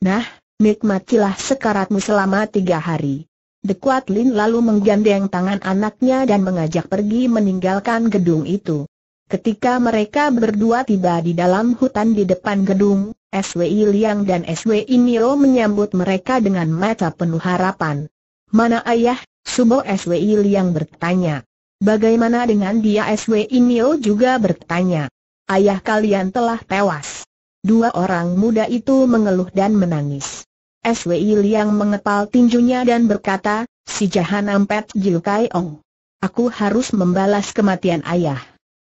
Nah, nikmatilah sekaratmu selama tiga hari. Dekuat Lin lalu menggandeng tangan anaknya dan mengajak pergi meninggalkan gedung itu. Ketika mereka berdua tiba di dalam hutan di depan gedung, SWI Liang dan SWI Niro menyambut mereka dengan mata penuh harapan. Mana ayah? Subo SWI Liang bertanya. Bagaimana dengan dia SWI Niro juga bertanya. Ayah kalian telah tewas. Dua orang muda itu mengeluh dan menangis. SWI Liang mengepal tinjunya dan berkata, si jahan ampet Kai Ong. Aku harus membalas kematian ayah.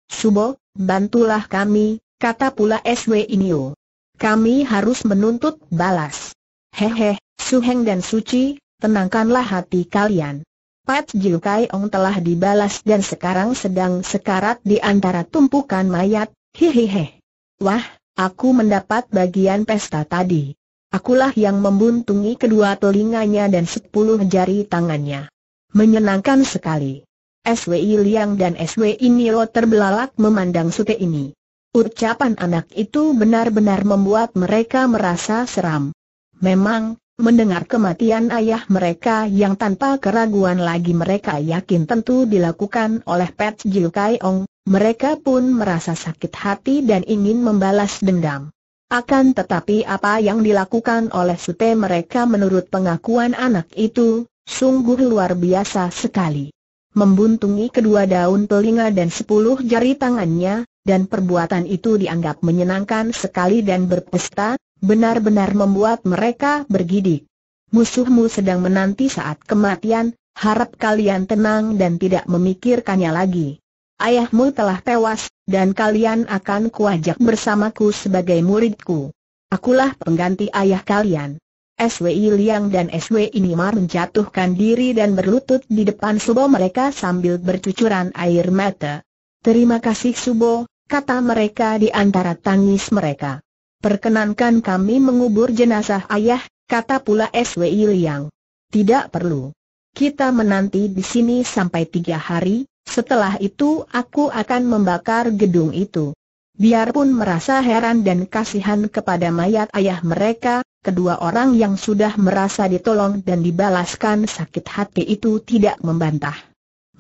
Subo, bantulah kami, kata pula S.W.I. Niu. Kami harus menuntut balas. Hehe, Suheng dan Suci, tenangkanlah hati kalian. Pat Kai Ong telah dibalas dan sekarang sedang sekarat di antara tumpukan mayat, hihihe. Wah, Aku mendapat bagian pesta tadi. Akulah yang membuntungi kedua telinganya dan sepuluh jari tangannya. Menyenangkan sekali. SWI Liang dan SWI Niro terbelalak memandang sute ini. Ucapan anak itu benar-benar membuat mereka merasa seram. Memang, Mendengar kematian ayah mereka yang tanpa keraguan lagi mereka yakin tentu dilakukan oleh Pet Jiu Ong, mereka pun merasa sakit hati dan ingin membalas dendam. Akan tetapi apa yang dilakukan oleh Sute mereka menurut pengakuan anak itu, sungguh luar biasa sekali. Membuntungi kedua daun telinga dan sepuluh jari tangannya, dan perbuatan itu dianggap menyenangkan sekali dan berpesta, benar-benar membuat mereka bergidik. Musuhmu sedang menanti saat kematian, harap kalian tenang dan tidak memikirkannya lagi. Ayahmu telah tewas, dan kalian akan kuajak bersamaku sebagai muridku. Akulah pengganti ayah kalian. SWI Liang dan SWI Nimar menjatuhkan diri dan berlutut di depan Subo mereka sambil bercucuran air mata. Terima kasih Subo, kata mereka di antara tangis mereka. Perkenankan kami mengubur jenazah ayah, kata pula SWI Liang. Tidak perlu. Kita menanti di sini sampai tiga hari, setelah itu aku akan membakar gedung itu. Biarpun merasa heran dan kasihan kepada mayat ayah mereka, kedua orang yang sudah merasa ditolong dan dibalaskan sakit hati itu tidak membantah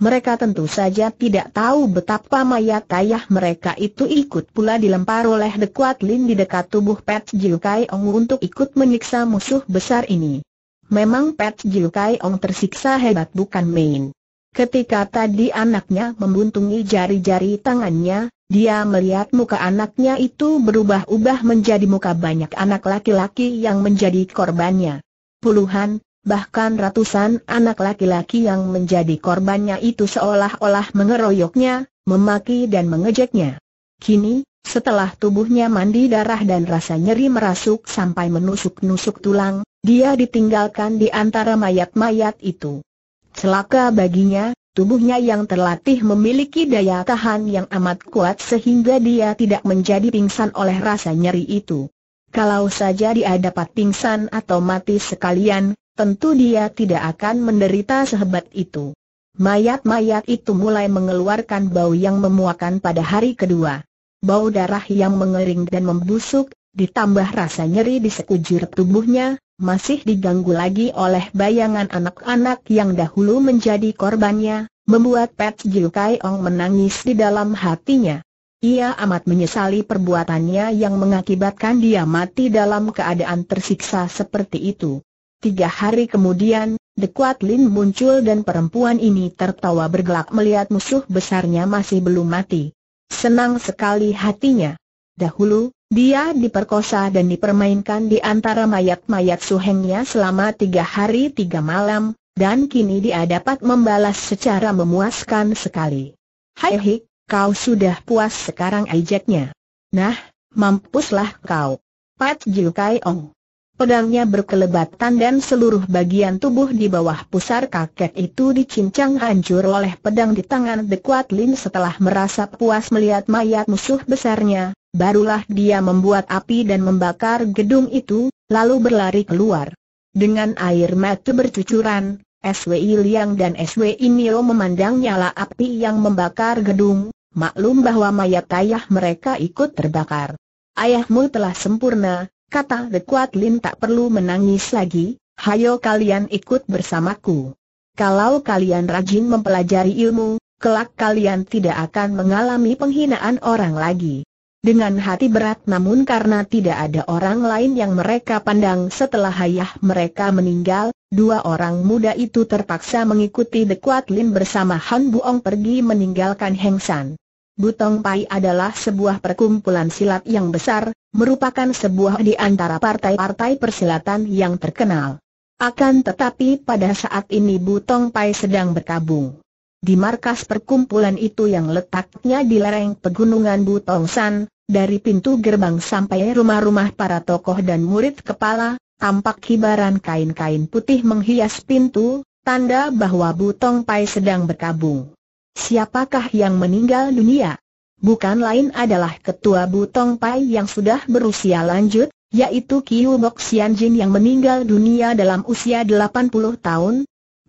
mereka tentu saja tidak tahu betapa mayat ayah mereka itu ikut pula dilempar oleh The Kuat Lin di dekat tubuh Pet Jiu Kai Ong untuk ikut menyiksa musuh besar ini. Memang Pet Jiu Kai Ong tersiksa hebat bukan main. Ketika tadi anaknya membuntungi jari-jari tangannya, dia melihat muka anaknya itu berubah-ubah menjadi muka banyak anak laki-laki yang menjadi korbannya. Puluhan, Bahkan ratusan anak laki-laki yang menjadi korbannya itu seolah-olah mengeroyoknya, memaki dan mengejeknya. Kini, setelah tubuhnya mandi darah dan rasa nyeri merasuk sampai menusuk-nusuk tulang, dia ditinggalkan di antara mayat-mayat itu. Celaka baginya, tubuhnya yang terlatih memiliki daya tahan yang amat kuat sehingga dia tidak menjadi pingsan oleh rasa nyeri itu. Kalau saja dia dapat pingsan atau mati sekalian, tentu dia tidak akan menderita sehebat itu. Mayat-mayat itu mulai mengeluarkan bau yang memuakan pada hari kedua. Bau darah yang mengering dan membusuk, ditambah rasa nyeri di sekujur tubuhnya, masih diganggu lagi oleh bayangan anak-anak yang dahulu menjadi korbannya, membuat Pat Jiu Kai Ong menangis di dalam hatinya. Ia amat menyesali perbuatannya yang mengakibatkan dia mati dalam keadaan tersiksa seperti itu. Tiga hari kemudian, The Dekuat Lin muncul dan perempuan ini tertawa bergelak melihat musuh besarnya masih belum mati. Senang sekali hatinya. Dahulu, dia diperkosa dan dipermainkan di antara mayat-mayat suhengnya selama tiga hari tiga malam, dan kini dia dapat membalas secara memuaskan sekali. Hai hik, kau sudah puas sekarang ejeknya. Nah, mampuslah kau. Pat Jiu Kai Ong. Pedangnya berkelebatan dan seluruh bagian tubuh di bawah pusar kakek itu dicincang hancur oleh pedang di tangan The Kuat Lin setelah merasa puas melihat mayat musuh besarnya, barulah dia membuat api dan membakar gedung itu, lalu berlari keluar. Dengan air mata bercucuran, SWI Liang dan SWI Mio memandang nyala api yang membakar gedung, maklum bahwa mayat ayah mereka ikut terbakar. Ayahmu telah sempurna, kata The Kuat Lin tak perlu menangis lagi, hayo kalian ikut bersamaku. Kalau kalian rajin mempelajari ilmu, kelak kalian tidak akan mengalami penghinaan orang lagi. Dengan hati berat namun karena tidak ada orang lain yang mereka pandang setelah ayah mereka meninggal, dua orang muda itu terpaksa mengikuti The Kuat Lin bersama Han Buong pergi meninggalkan Heng San. Butong Pai adalah sebuah perkumpulan silat yang besar, merupakan sebuah di antara partai-partai persilatan yang terkenal. Akan tetapi pada saat ini Butong Pai sedang berkabung. Di markas perkumpulan itu yang letaknya di lereng pegunungan Butong San, dari pintu gerbang sampai rumah-rumah para tokoh dan murid kepala, tampak kibaran kain-kain putih menghias pintu, tanda bahwa Butong Pai sedang berkabung. Siapakah yang meninggal dunia? bukan lain adalah ketua Butong Pai yang sudah berusia lanjut, yaitu Kiu Bok Sian Jin yang meninggal dunia dalam usia 80 tahun.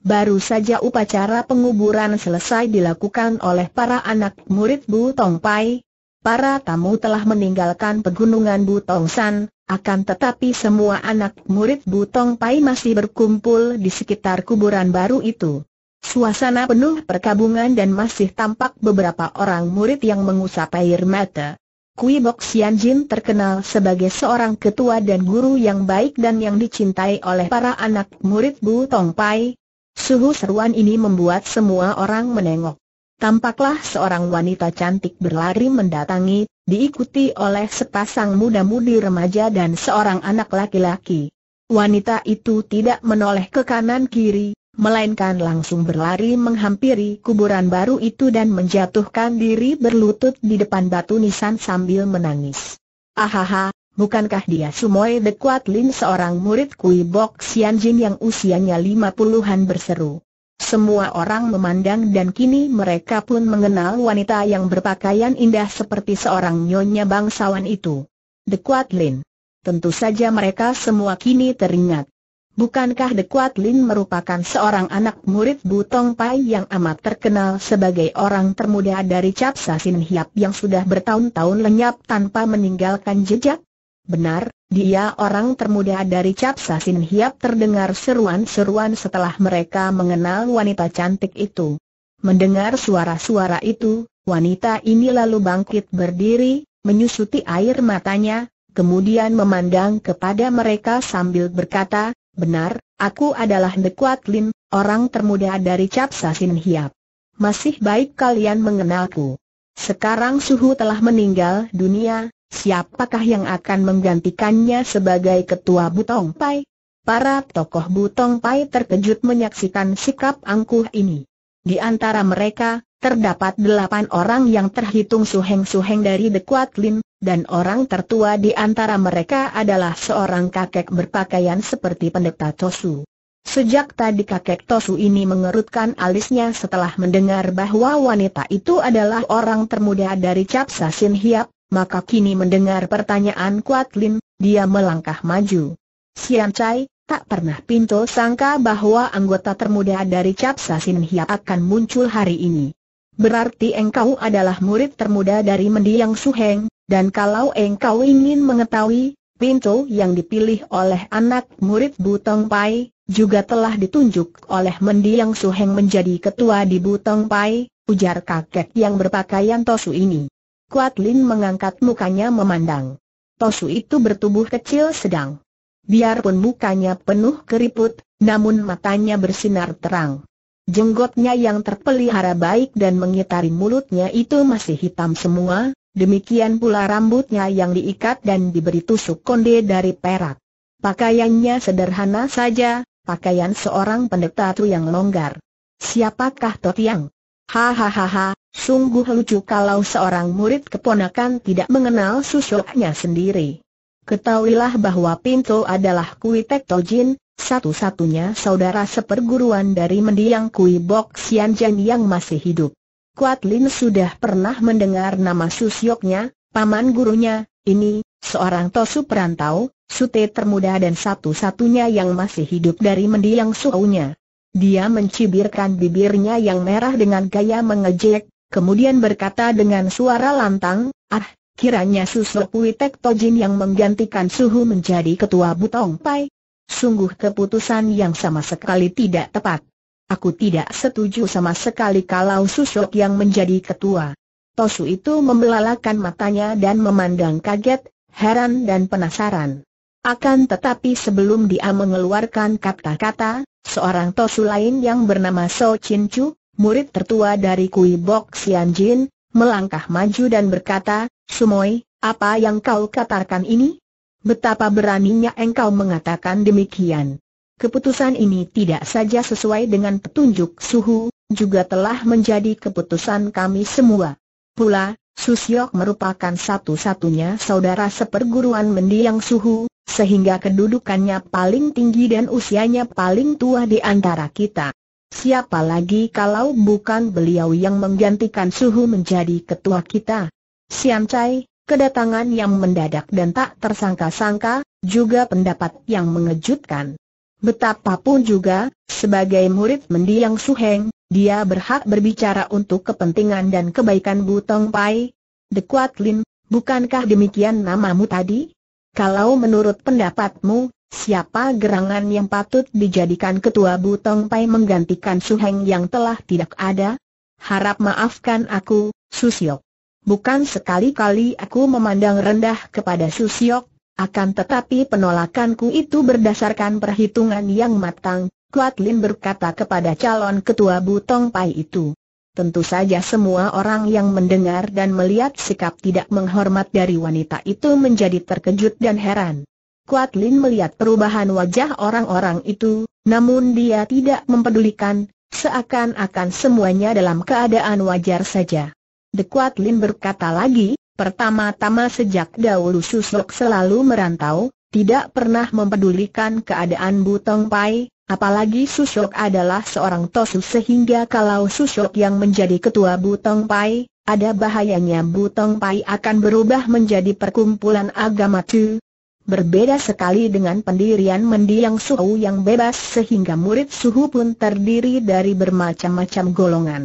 Baru saja upacara penguburan selesai dilakukan oleh para anak murid Butong Pai. Para tamu telah meninggalkan pegunungan Bu San, akan tetapi semua anak murid Butong Pai masih berkumpul di sekitar kuburan baru itu. Suasana penuh perkabungan dan masih tampak beberapa orang murid yang mengusap air mata. Kui Bok Sian Jin terkenal sebagai seorang ketua dan guru yang baik dan yang dicintai oleh para anak murid Bu Tong Pai. Suhu seruan ini membuat semua orang menengok. Tampaklah seorang wanita cantik berlari mendatangi, diikuti oleh sepasang muda-mudi remaja dan seorang anak laki-laki. Wanita itu tidak menoleh ke kanan kiri, melainkan langsung berlari menghampiri kuburan baru itu dan menjatuhkan diri berlutut di depan batu nisan sambil menangis. Ahaha, bukankah dia Sumoy de Kuat Lin seorang murid Kui Bok Sian Jin yang usianya lima puluhan berseru. Semua orang memandang dan kini mereka pun mengenal wanita yang berpakaian indah seperti seorang nyonya bangsawan itu. De Kuat Lin. Tentu saja mereka semua kini teringat. Bukankah Kuat Lin merupakan seorang anak murid Butong Pai yang amat terkenal sebagai orang termuda dari Capsa Sin Hiap yang sudah bertahun-tahun lenyap tanpa meninggalkan jejak? Benar, dia orang termuda dari Capsa Sin Hiap terdengar seruan-seruan setelah mereka mengenal wanita cantik itu. Mendengar suara-suara itu, wanita ini lalu bangkit berdiri, menyusuti air matanya, kemudian memandang kepada mereka sambil berkata, Benar, aku adalah Dekuat Lin, orang termuda dari Capsa Sin Hiap. Masih baik kalian mengenalku. Sekarang Suhu telah meninggal dunia, siapakah yang akan menggantikannya sebagai ketua Butong Pai? Para tokoh Butong Pai terkejut menyaksikan sikap angkuh ini. Di antara mereka, Terdapat delapan orang yang terhitung suheng-suheng dari The Kuat dan orang tertua di antara mereka adalah seorang kakek berpakaian seperti pendeta Tosu. Sejak tadi kakek Tosu ini mengerutkan alisnya setelah mendengar bahwa wanita itu adalah orang termuda dari Capsa Sin Hiap, maka kini mendengar pertanyaan Kuat dia melangkah maju. Sian Chai, tak pernah pintu sangka bahwa anggota termuda dari Capsa Sin Hiap akan muncul hari ini. Berarti engkau adalah murid termuda dari mendiang Suheng, dan kalau engkau ingin mengetahui, pintu yang dipilih oleh anak murid Butong Pai, juga telah ditunjuk oleh mendiang Suheng menjadi ketua di Butong Pai, ujar kakek yang berpakaian tosu ini. Kuat Lin mengangkat mukanya memandang. Tosu itu bertubuh kecil sedang. Biarpun mukanya penuh keriput, namun matanya bersinar terang. Jenggotnya yang terpelihara baik dan mengitari mulutnya itu masih hitam semua, demikian pula rambutnya yang diikat dan diberi tusuk konde dari perak. Pakaiannya sederhana saja, pakaian seorang pendeta tu yang longgar. Siapakah Totiang? Hahaha, sungguh lucu kalau seorang murid keponakan tidak mengenal susuknya sendiri. Ketahuilah bahwa Pinto adalah Kuitek Tojin, satu-satunya saudara seperguruan dari mendiang Kui Bok Sian Jen yang masih hidup. Kuat Lin sudah pernah mendengar nama Susyoknya, paman gurunya, ini, seorang tosu perantau, sute termuda dan satu-satunya yang masih hidup dari mendiang suhunya. Dia mencibirkan bibirnya yang merah dengan gaya mengejek, kemudian berkata dengan suara lantang, ah, kiranya Kui Tek Tojin yang menggantikan Suhu menjadi ketua Butong Pai, Sungguh keputusan yang sama sekali tidak tepat. Aku tidak setuju sama sekali kalau Susok yang menjadi ketua. Tosu itu membelalakan matanya dan memandang kaget, heran dan penasaran. Akan tetapi sebelum dia mengeluarkan kata-kata, seorang Tosu lain yang bernama So Chin Chu, murid tertua dari Kui Bok Sian Jin, melangkah maju dan berkata, Sumoi, apa yang kau katakan ini? Betapa beraninya engkau mengatakan demikian. Keputusan ini tidak saja sesuai dengan petunjuk suhu, juga telah menjadi keputusan kami semua. Pula, Susyok merupakan satu-satunya saudara seperguruan mendiang suhu, sehingga kedudukannya paling tinggi dan usianya paling tua di antara kita. Siapa lagi kalau bukan beliau yang menggantikan suhu menjadi ketua kita? Siam Chai, kedatangan yang mendadak dan tak tersangka-sangka, juga pendapat yang mengejutkan. Betapapun juga, sebagai murid mendiang Su Heng, dia berhak berbicara untuk kepentingan dan kebaikan Butong Pai. Dekuat Lin, bukankah demikian namamu tadi? Kalau menurut pendapatmu, siapa gerangan yang patut dijadikan ketua Butong Pai menggantikan Su Heng yang telah tidak ada? Harap maafkan aku, Susiok. Bukan sekali-kali aku memandang rendah kepada Susiok, akan tetapi penolakanku itu berdasarkan perhitungan yang matang, Kuat Lin berkata kepada calon ketua Butong Pai itu. Tentu saja semua orang yang mendengar dan melihat sikap tidak menghormat dari wanita itu menjadi terkejut dan heran. Kuat Lin melihat perubahan wajah orang-orang itu, namun dia tidak mempedulikan, seakan-akan semuanya dalam keadaan wajar saja. The Kuat Lin berkata lagi, pertama-tama sejak dahulu Susok selalu merantau, tidak pernah mempedulikan keadaan Butong Pai, apalagi Susok adalah seorang tosu sehingga kalau Susok yang menjadi ketua Butong Pai, ada bahayanya Butong Pai akan berubah menjadi perkumpulan agama Tu. Berbeda sekali dengan pendirian mendiang suhu yang bebas sehingga murid suhu pun terdiri dari bermacam-macam golongan.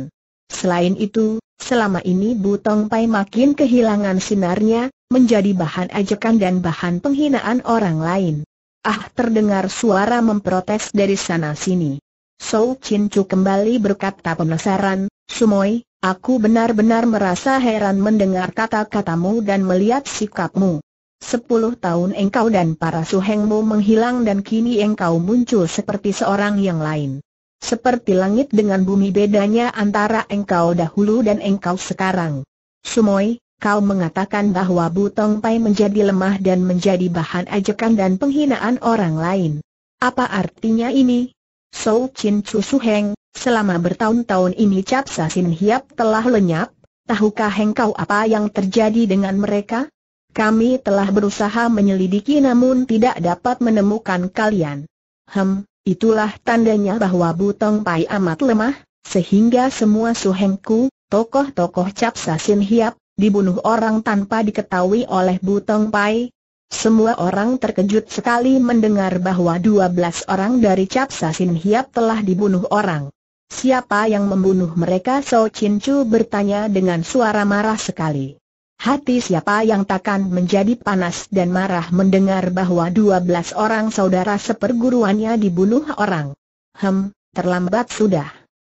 Selain itu, Selama ini Bu Tong Pai makin kehilangan sinarnya, menjadi bahan ajakan dan bahan penghinaan orang lain. Ah terdengar suara memprotes dari sana-sini. Sou Chin Chu kembali berkata penasaran, Sumoy, aku benar-benar merasa heran mendengar kata-katamu dan melihat sikapmu. Sepuluh tahun engkau dan para suhengmu menghilang dan kini engkau muncul seperti seorang yang lain. Seperti langit dengan bumi bedanya antara engkau dahulu dan engkau sekarang. Sumoi, kau mengatakan bahwa Butong Pai menjadi lemah dan menjadi bahan ajakan dan penghinaan orang lain. Apa artinya ini? Sou Chin Chu Su Heng, selama bertahun-tahun ini Cap Sin Hiap telah lenyap, tahukah engkau apa yang terjadi dengan mereka? Kami telah berusaha menyelidiki namun tidak dapat menemukan kalian. Hem, Itulah tandanya bahwa Butong Pai amat lemah, sehingga semua suhengku, tokoh-tokoh Capsa Sin hiap, dibunuh orang tanpa diketahui oleh Butong Pai. Semua orang terkejut sekali mendengar bahwa 12 orang dari Capsa Sin hiap telah dibunuh orang. Siapa yang membunuh mereka? So Chin Chu bertanya dengan suara marah sekali. Hati siapa yang takkan menjadi panas dan marah mendengar bahwa 12 orang saudara seperguruannya dibunuh orang. Hem, terlambat sudah.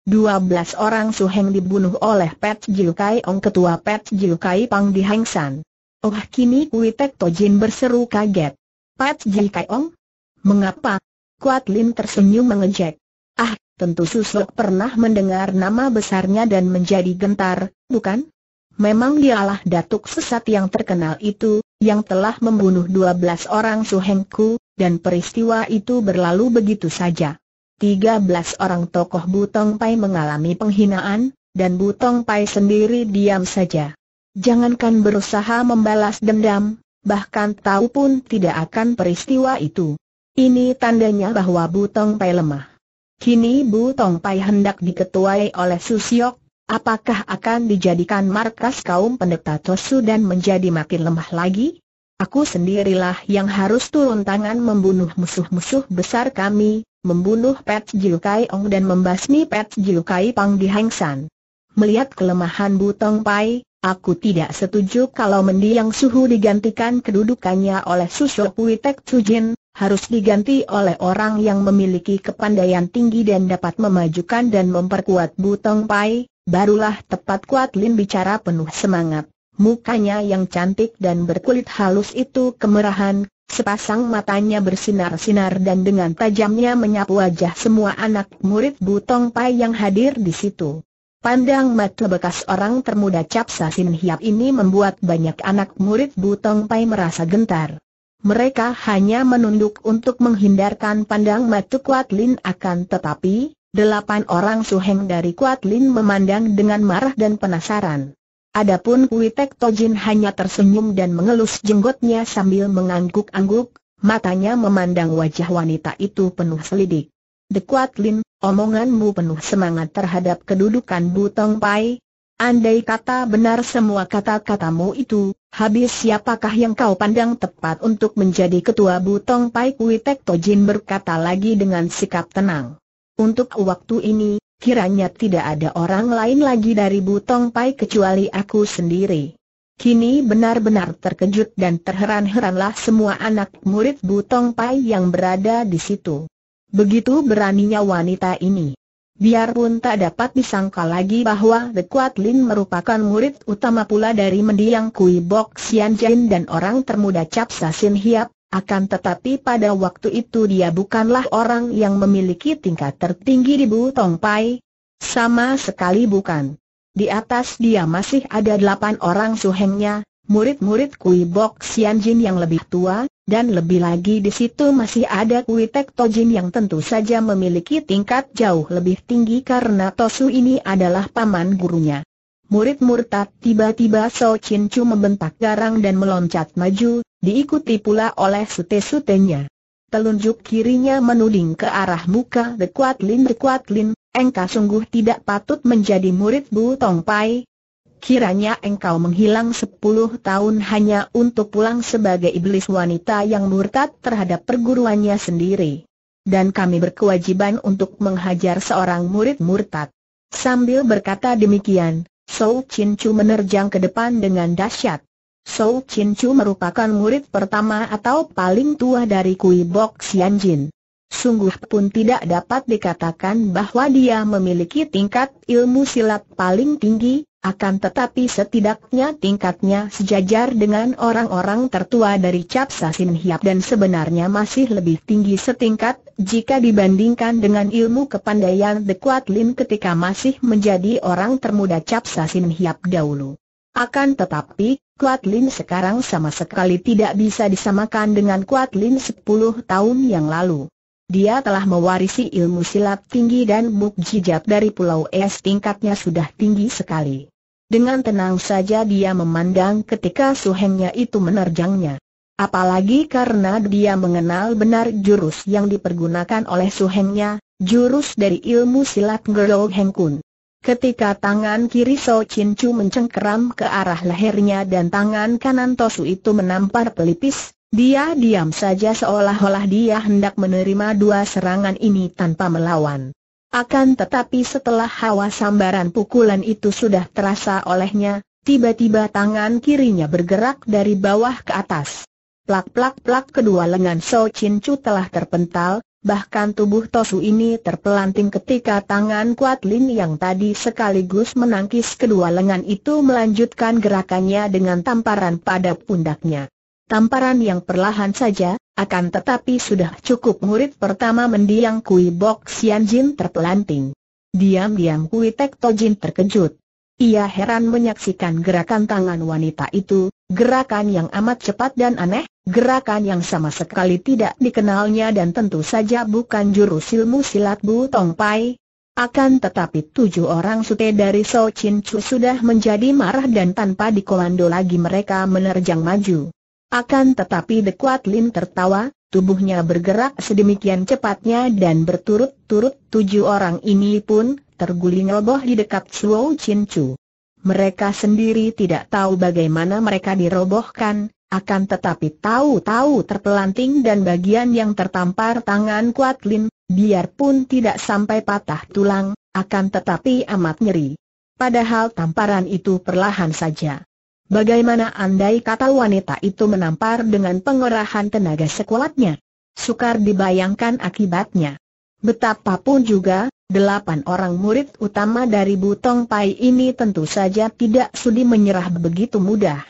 12 orang suheng dibunuh oleh Pet Jilkai Ong ketua Pet Jilkai Kai Pang di Hengsan. Oh kini Kui Tek Tojin berseru kaget. Pet Jilkai Ong? Mengapa? Kuat Lin tersenyum mengejek. Ah, tentu susuk pernah mendengar nama besarnya dan menjadi gentar, bukan? Memang dialah datuk sesat yang terkenal itu, yang telah membunuh dua belas orang suhengku, dan peristiwa itu berlalu begitu saja. Tiga belas orang tokoh Butong Pai mengalami penghinaan, dan Butong Pai sendiri diam saja. Jangankan berusaha membalas dendam, bahkan tahu pun tidak akan peristiwa itu. Ini tandanya bahwa Butong Pai lemah. Kini Butong Pai hendak diketuai oleh Susiok, Apakah akan dijadikan markas kaum pendeta Tosu dan menjadi makin lemah lagi? Aku sendirilah yang harus turun tangan membunuh musuh-musuh besar kami, membunuh Pet Jilukai Ong dan membasmi Pet Jilukai Pang di San. Melihat kelemahan Butong Pai, aku tidak setuju kalau mendiang suhu digantikan kedudukannya oleh Susu Pui Tek harus diganti oleh orang yang memiliki kepandaian tinggi dan dapat memajukan dan memperkuat Butong Pai, Barulah tepat Kuat Lin bicara penuh semangat. Mukanya yang cantik dan berkulit halus itu kemerahan, sepasang matanya bersinar-sinar dan dengan tajamnya menyapu wajah semua anak murid Butong Pai yang hadir di situ. Pandang mata bekas orang termuda Cap Sasin Hiap ini membuat banyak anak murid Butong Pai merasa gentar. Mereka hanya menunduk untuk menghindarkan pandang mata Kuat Lin akan tetapi, Delapan orang suheng dari Kuat Lin memandang dengan marah dan penasaran. Adapun Witek Tojin hanya tersenyum dan mengelus jenggotnya sambil mengangguk-angguk, matanya memandang wajah wanita itu penuh selidik. The Kuat Lin, omonganmu penuh semangat terhadap kedudukan Butong Pai. Andai kata benar semua kata-katamu itu, habis siapakah yang kau pandang tepat untuk menjadi ketua Butong Pai Witek Tojin berkata lagi dengan sikap tenang. Untuk waktu ini, kiranya tidak ada orang lain lagi dari Butong Pai kecuali aku sendiri. Kini benar-benar terkejut dan terheran-heranlah semua anak murid Butong Pai yang berada di situ. Begitu beraninya wanita ini. Biarpun tak dapat disangka lagi bahwa The Kuat Lin merupakan murid utama pula dari mendiang Kui Bok Xian Jin dan orang termuda Cap Sasin Hiap, akan tetapi pada waktu itu dia bukanlah orang yang memiliki tingkat tertinggi di Butong Pai. Sama sekali bukan. Di atas dia masih ada delapan orang suhengnya, murid-murid Kui Bok Jin yang lebih tua, dan lebih lagi di situ masih ada Kui Tek To Jin yang tentu saja memiliki tingkat jauh lebih tinggi karena Tosu ini adalah paman gurunya. Murid murtad tiba-tiba So Chin Chu membentak garang dan meloncat maju, diikuti pula oleh sute-sutenya. Telunjuk kirinya menuding ke arah muka The Kuat Lin The Kuat Lin, engkau sungguh tidak patut menjadi murid Bu Tong Pai. Kiranya engkau menghilang sepuluh tahun hanya untuk pulang sebagai iblis wanita yang murtad terhadap perguruannya sendiri. Dan kami berkewajiban untuk menghajar seorang murid murtad. Sambil berkata demikian, Sou Chin Chu menerjang ke depan dengan dahsyat. Sou Chin Chu merupakan murid pertama atau paling tua dari Kui Bok Sian Jin. Sungguh pun tidak dapat dikatakan bahwa dia memiliki tingkat ilmu silat paling tinggi, akan tetapi setidaknya tingkatnya sejajar dengan orang-orang tertua dari Cap Sasin Hiap dan sebenarnya masih lebih tinggi setingkat jika dibandingkan dengan ilmu kepandaian The Kuat Lin ketika masih menjadi orang termuda Cap Sasin Hiap dahulu. Akan tetapi, Kuat Lin sekarang sama sekali tidak bisa disamakan dengan Kuat Lin 10 tahun yang lalu. Dia telah mewarisi ilmu silat tinggi dan mukjizat dari Pulau Es tingkatnya sudah tinggi sekali. Dengan tenang saja dia memandang ketika suhengnya itu menerjangnya. Apalagi karena dia mengenal benar jurus yang dipergunakan oleh suhengnya, jurus dari ilmu silat Ngerou Heng Kun. Ketika tangan kiri So Chin Chu mencengkeram ke arah lehernya dan tangan kanan Tosu itu menampar pelipis, dia diam saja seolah-olah dia hendak menerima dua serangan ini tanpa melawan. Akan tetapi setelah hawa sambaran pukulan itu sudah terasa olehnya, tiba-tiba tangan kirinya bergerak dari bawah ke atas. Plak-plak-plak kedua lengan So Chin Chu telah terpental, Bahkan tubuh Tosu ini terpelanting ketika tangan Kuat Lin yang tadi sekaligus menangkis kedua lengan itu melanjutkan gerakannya dengan tamparan pada pundaknya. Tamparan yang perlahan saja, akan tetapi sudah cukup murid pertama mendiang Kui Bok Sian Jin terpelanting. Diam-diam Kui Tek Tojin terkejut. Ia heran menyaksikan gerakan tangan wanita itu, gerakan yang amat cepat dan aneh, gerakan yang sama sekali tidak dikenalnya dan tentu saja bukan jurus ilmu silat Bu Tong Pai, akan tetapi tujuh orang sute dari So Chin Chu sudah menjadi marah dan tanpa dikomando lagi mereka menerjang maju. Akan tetapi The Kuat Lin tertawa, tubuhnya bergerak sedemikian cepatnya dan berturut-turut tujuh orang ini pun terguling roboh di dekat Suo Chin Chu. Mereka sendiri tidak tahu bagaimana mereka dirobohkan, akan tetapi tahu-tahu terpelanting dan bagian yang tertampar tangan Kuat Lin, biarpun tidak sampai patah tulang, akan tetapi amat nyeri. Padahal tamparan itu perlahan saja. Bagaimana andai kata wanita itu menampar dengan pengerahan tenaga sekuatnya? Sukar dibayangkan akibatnya. Betapapun juga, delapan orang murid utama dari Butong Pai ini tentu saja tidak sudi menyerah begitu mudah.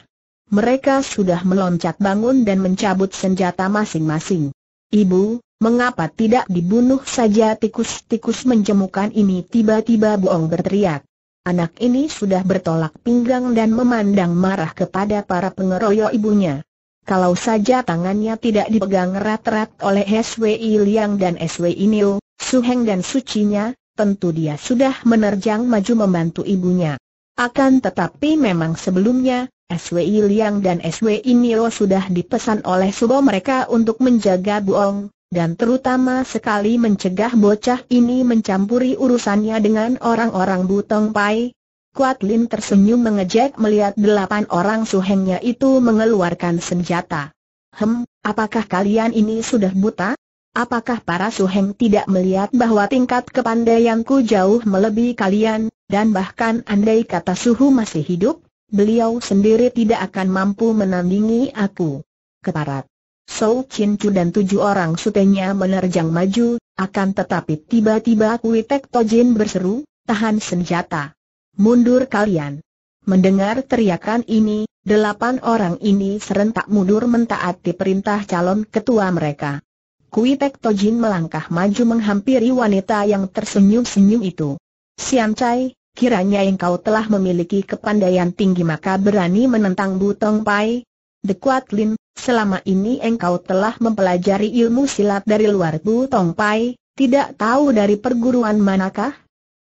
Mereka sudah meloncat bangun dan mencabut senjata masing-masing. Ibu, mengapa tidak dibunuh saja tikus-tikus menjemukan ini tiba-tiba buong berteriak. Anak ini sudah bertolak pinggang dan memandang marah kepada para pengeroyok ibunya. Kalau saja tangannya tidak dipegang erat-erat oleh SWI Liang dan SWI Niu, Suheng dan Sucinya, tentu dia sudah menerjang maju membantu ibunya. Akan tetapi memang sebelumnya, SWI Liang dan SWI Niu sudah dipesan oleh subo mereka untuk menjaga Buong, dan terutama sekali mencegah bocah ini mencampuri urusannya dengan orang-orang Butong Pai. Kuat Lin tersenyum mengejek melihat delapan orang suhengnya itu mengeluarkan senjata. Hem, apakah kalian ini sudah buta? Apakah para suheng tidak melihat bahwa tingkat kepandaianku jauh melebihi kalian, dan bahkan andai kata suhu masih hidup, beliau sendiri tidak akan mampu menandingi aku. Keparat. Sou Chin Chu dan tujuh orang sutenya menerjang maju, akan tetapi tiba-tiba Kui Tek Jin berseru, tahan senjata. Mundur kalian. Mendengar teriakan ini, delapan orang ini serentak mundur mentaati perintah calon ketua mereka. Kui Tek Jin melangkah maju menghampiri wanita yang tersenyum-senyum itu. Sian Chai, kiranya engkau telah memiliki kepandaian tinggi maka berani menentang Butong Pai, The Kuat Lin, selama ini engkau telah mempelajari ilmu silat dari luar Bu Tong Pai, tidak tahu dari perguruan manakah?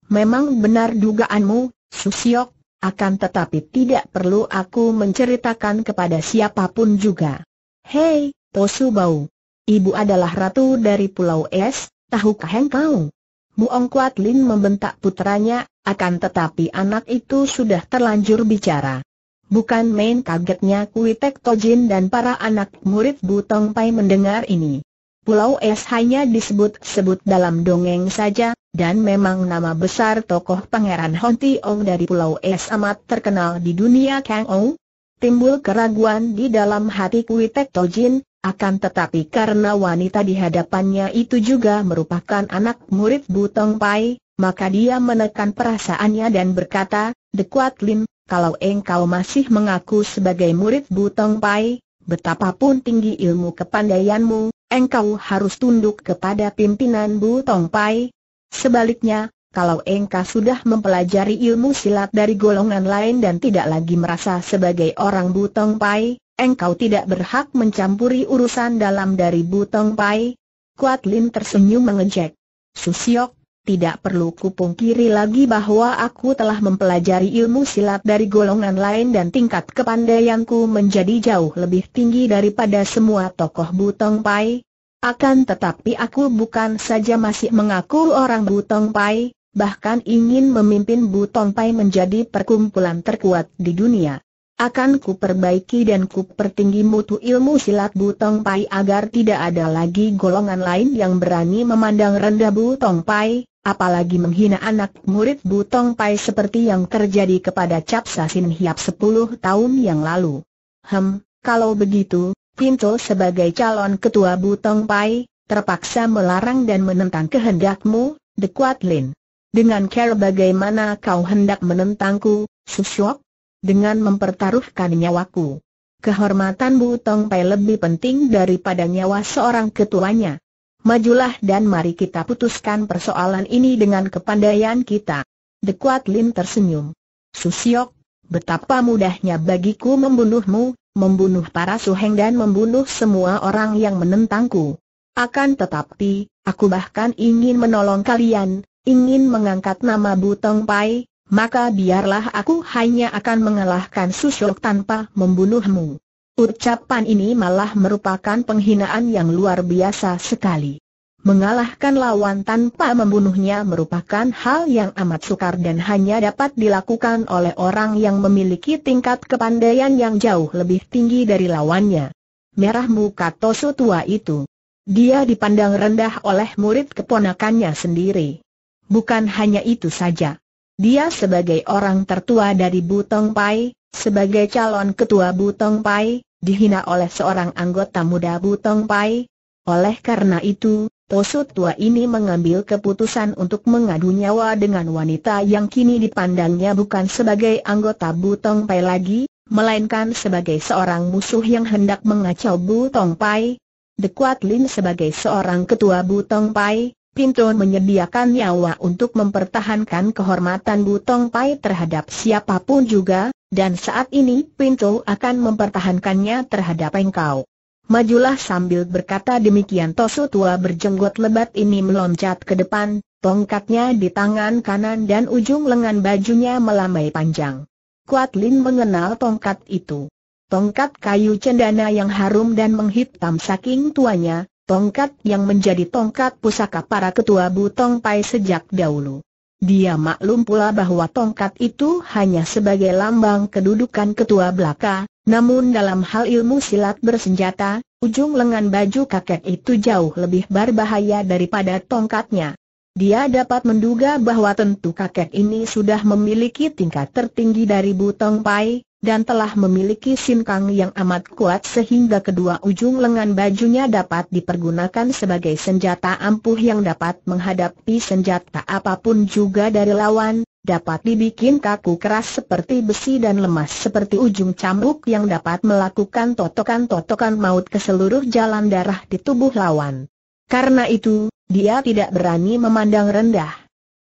Memang benar dugaanmu, Susiok, akan tetapi tidak perlu aku menceritakan kepada siapapun juga. Hei, Tosu Bau. Ibu adalah ratu dari Pulau Es, tahukah engkau? Muong Kuat Lin membentak putranya, akan tetapi anak itu sudah terlanjur bicara. Bukan main kagetnya Kui Tek Tojin dan para anak murid Butong Pai mendengar ini. Pulau Es hanya disebut-sebut dalam dongeng saja, dan memang nama besar tokoh Pangeran Honti Ong dari Pulau Es amat terkenal di dunia Kang Ong. Timbul keraguan di dalam hati Kui Tek Tojin, akan tetapi karena wanita di hadapannya itu juga merupakan anak murid Butong Pai, maka dia menekan perasaannya dan berkata, Dekuat Lim, kalau engkau masih mengaku sebagai murid Butong Pai, betapapun tinggi ilmu kepandaianmu, engkau harus tunduk kepada pimpinan Butong Pai. Sebaliknya, kalau engkau sudah mempelajari ilmu silat dari golongan lain dan tidak lagi merasa sebagai orang Butong Pai, engkau tidak berhak mencampuri urusan dalam dari Butong Pai. Kuat Lin tersenyum mengejek. Susiok, tidak perlu kupungkiri lagi bahwa aku telah mempelajari ilmu silat dari golongan lain dan tingkat kepandaianku menjadi jauh lebih tinggi daripada semua tokoh Butong Pai. Akan tetapi aku bukan saja masih mengaku orang Butong Pai, bahkan ingin memimpin Butong Pai menjadi perkumpulan terkuat di dunia. Akan ku perbaiki dan ku kupertinggi mutu ilmu silat Butong Pai agar tidak ada lagi golongan lain yang berani memandang rendah Butong Pai, apalagi menghina anak murid Butong Pai seperti yang terjadi kepada Cap Sasin Hiap 10 tahun yang lalu. Hem, kalau begitu, Pinto sebagai calon ketua Butong Pai, terpaksa melarang dan menentang kehendakmu, The Kuat Lin. Dengan care bagaimana kau hendak menentangku, Sushok? Dengan mempertaruhkan nyawaku. Kehormatan Butong Pai lebih penting daripada nyawa seorang ketuanya. Majulah dan mari kita putuskan persoalan ini dengan kepandaian kita. Dekuat Lin tersenyum. Susiok, betapa mudahnya bagiku membunuhmu, membunuh para suheng dan membunuh semua orang yang menentangku. Akan tetapi, aku bahkan ingin menolong kalian, ingin mengangkat nama Butong Pai, maka biarlah aku hanya akan mengalahkan Susiok tanpa membunuhmu. Ucapan ini malah merupakan penghinaan yang luar biasa sekali. Mengalahkan lawan tanpa membunuhnya merupakan hal yang amat sukar dan hanya dapat dilakukan oleh orang yang memiliki tingkat kepandaian yang jauh lebih tinggi dari lawannya. Merah muka Toso tua itu. Dia dipandang rendah oleh murid keponakannya sendiri. Bukan hanya itu saja. Dia sebagai orang tertua dari Butong Pai, sebagai calon ketua Butong Pai, dihina oleh seorang anggota muda Butong Pai. Oleh karena itu, Tosu tua ini mengambil keputusan untuk mengadu nyawa dengan wanita yang kini dipandangnya bukan sebagai anggota Butong Pai lagi, melainkan sebagai seorang musuh yang hendak mengacau Butong Pai. Dekuat Lin sebagai seorang ketua Butong Pai, Pinton menyediakan nyawa untuk mempertahankan kehormatan Butong Pai terhadap siapapun juga, dan saat ini Pintu akan mempertahankannya terhadap engkau. Majulah sambil berkata demikian Tosu tua berjenggot lebat ini meloncat ke depan, tongkatnya di tangan kanan dan ujung lengan bajunya melambai panjang. Kuat Lin mengenal tongkat itu. Tongkat kayu cendana yang harum dan menghitam saking tuanya, tongkat yang menjadi tongkat pusaka para ketua Butong Pai sejak dahulu. Dia maklum pula bahwa tongkat itu hanya sebagai lambang kedudukan ketua belaka, namun dalam hal ilmu silat bersenjata, ujung lengan baju kakek itu jauh lebih berbahaya daripada tongkatnya. Dia dapat menduga bahwa tentu kakek ini sudah memiliki tingkat tertinggi dari Butong Pai, dan telah memiliki sinkang yang amat kuat sehingga kedua ujung lengan bajunya dapat dipergunakan sebagai senjata ampuh yang dapat menghadapi senjata apapun juga dari lawan, dapat dibikin kaku keras seperti besi dan lemas seperti ujung cambuk yang dapat melakukan totokan-totokan maut ke seluruh jalan darah di tubuh lawan. Karena itu, dia tidak berani memandang rendah.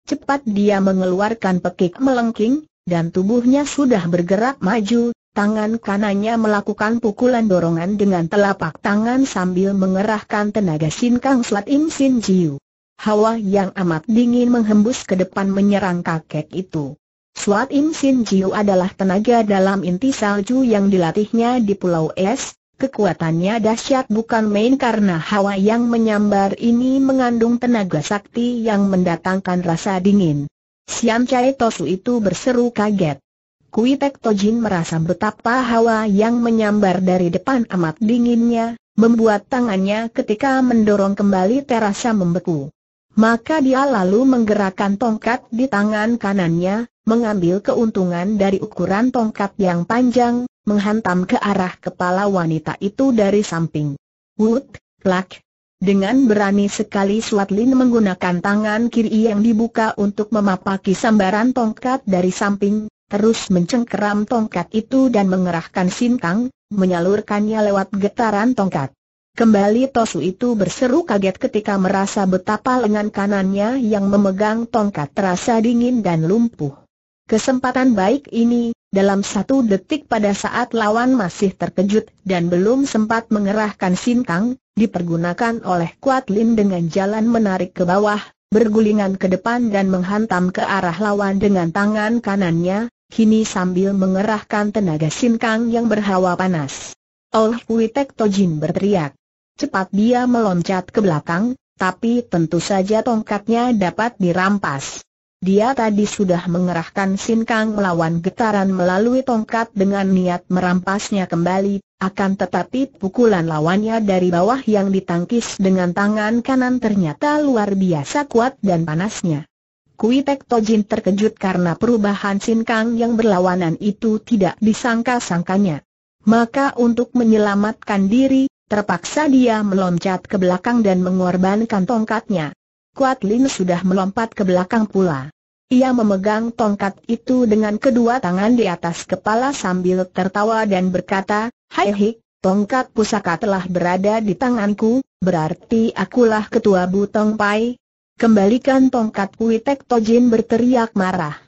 Cepat dia mengeluarkan pekik melengking, dan tubuhnya sudah bergerak maju, tangan kanannya melakukan pukulan dorongan dengan telapak tangan sambil mengerahkan tenaga Kang slat Im Sin Jiu. Hawa yang amat dingin menghembus ke depan menyerang kakek itu. Suat Im Sin Jiu adalah tenaga dalam inti salju yang dilatihnya di Pulau Es. Kekuatannya dahsyat bukan main karena hawa yang menyambar ini mengandung tenaga sakti yang mendatangkan rasa dingin. Siam Chai Tosu itu berseru kaget. Kui Tek Tojin merasa betapa hawa yang menyambar dari depan amat dinginnya, membuat tangannya ketika mendorong kembali terasa membeku. Maka dia lalu menggerakkan tongkat di tangan kanannya, mengambil keuntungan dari ukuran tongkat yang panjang, menghantam ke arah kepala wanita itu dari samping. Wood, plak, dengan berani sekali Swatlin menggunakan tangan kiri yang dibuka untuk memapaki sambaran tongkat dari samping, terus mencengkeram tongkat itu dan mengerahkan sintang, menyalurkannya lewat getaran tongkat. Kembali Tosu itu berseru kaget ketika merasa betapa lengan kanannya yang memegang tongkat terasa dingin dan lumpuh. Kesempatan baik ini, dalam satu detik pada saat lawan masih terkejut dan belum sempat mengerahkan sintang, dipergunakan oleh Kuat Lin dengan jalan menarik ke bawah, bergulingan ke depan dan menghantam ke arah lawan dengan tangan kanannya, kini sambil mengerahkan tenaga sintang yang berhawa panas. Oh Witek Tojin berteriak. Cepat dia meloncat ke belakang, tapi tentu saja tongkatnya dapat dirampas. Dia tadi sudah mengerahkan sinkang melawan getaran melalui tongkat dengan niat merampasnya kembali, akan tetapi pukulan lawannya dari bawah yang ditangkis dengan tangan kanan ternyata luar biasa kuat dan panasnya. Kui Tek Tojin terkejut karena perubahan sinkang yang berlawanan itu tidak disangka-sangkanya. Maka untuk menyelamatkan diri, terpaksa dia meloncat ke belakang dan mengorbankan tongkatnya. Kuat Lin sudah melompat ke belakang pula. Ia memegang tongkat itu dengan kedua tangan di atas kepala sambil tertawa dan berkata, Hai Hik, tongkat pusaka telah berada di tanganku, berarti akulah ketua Butong Pai. Kembalikan tongkat To Tojin berteriak marah.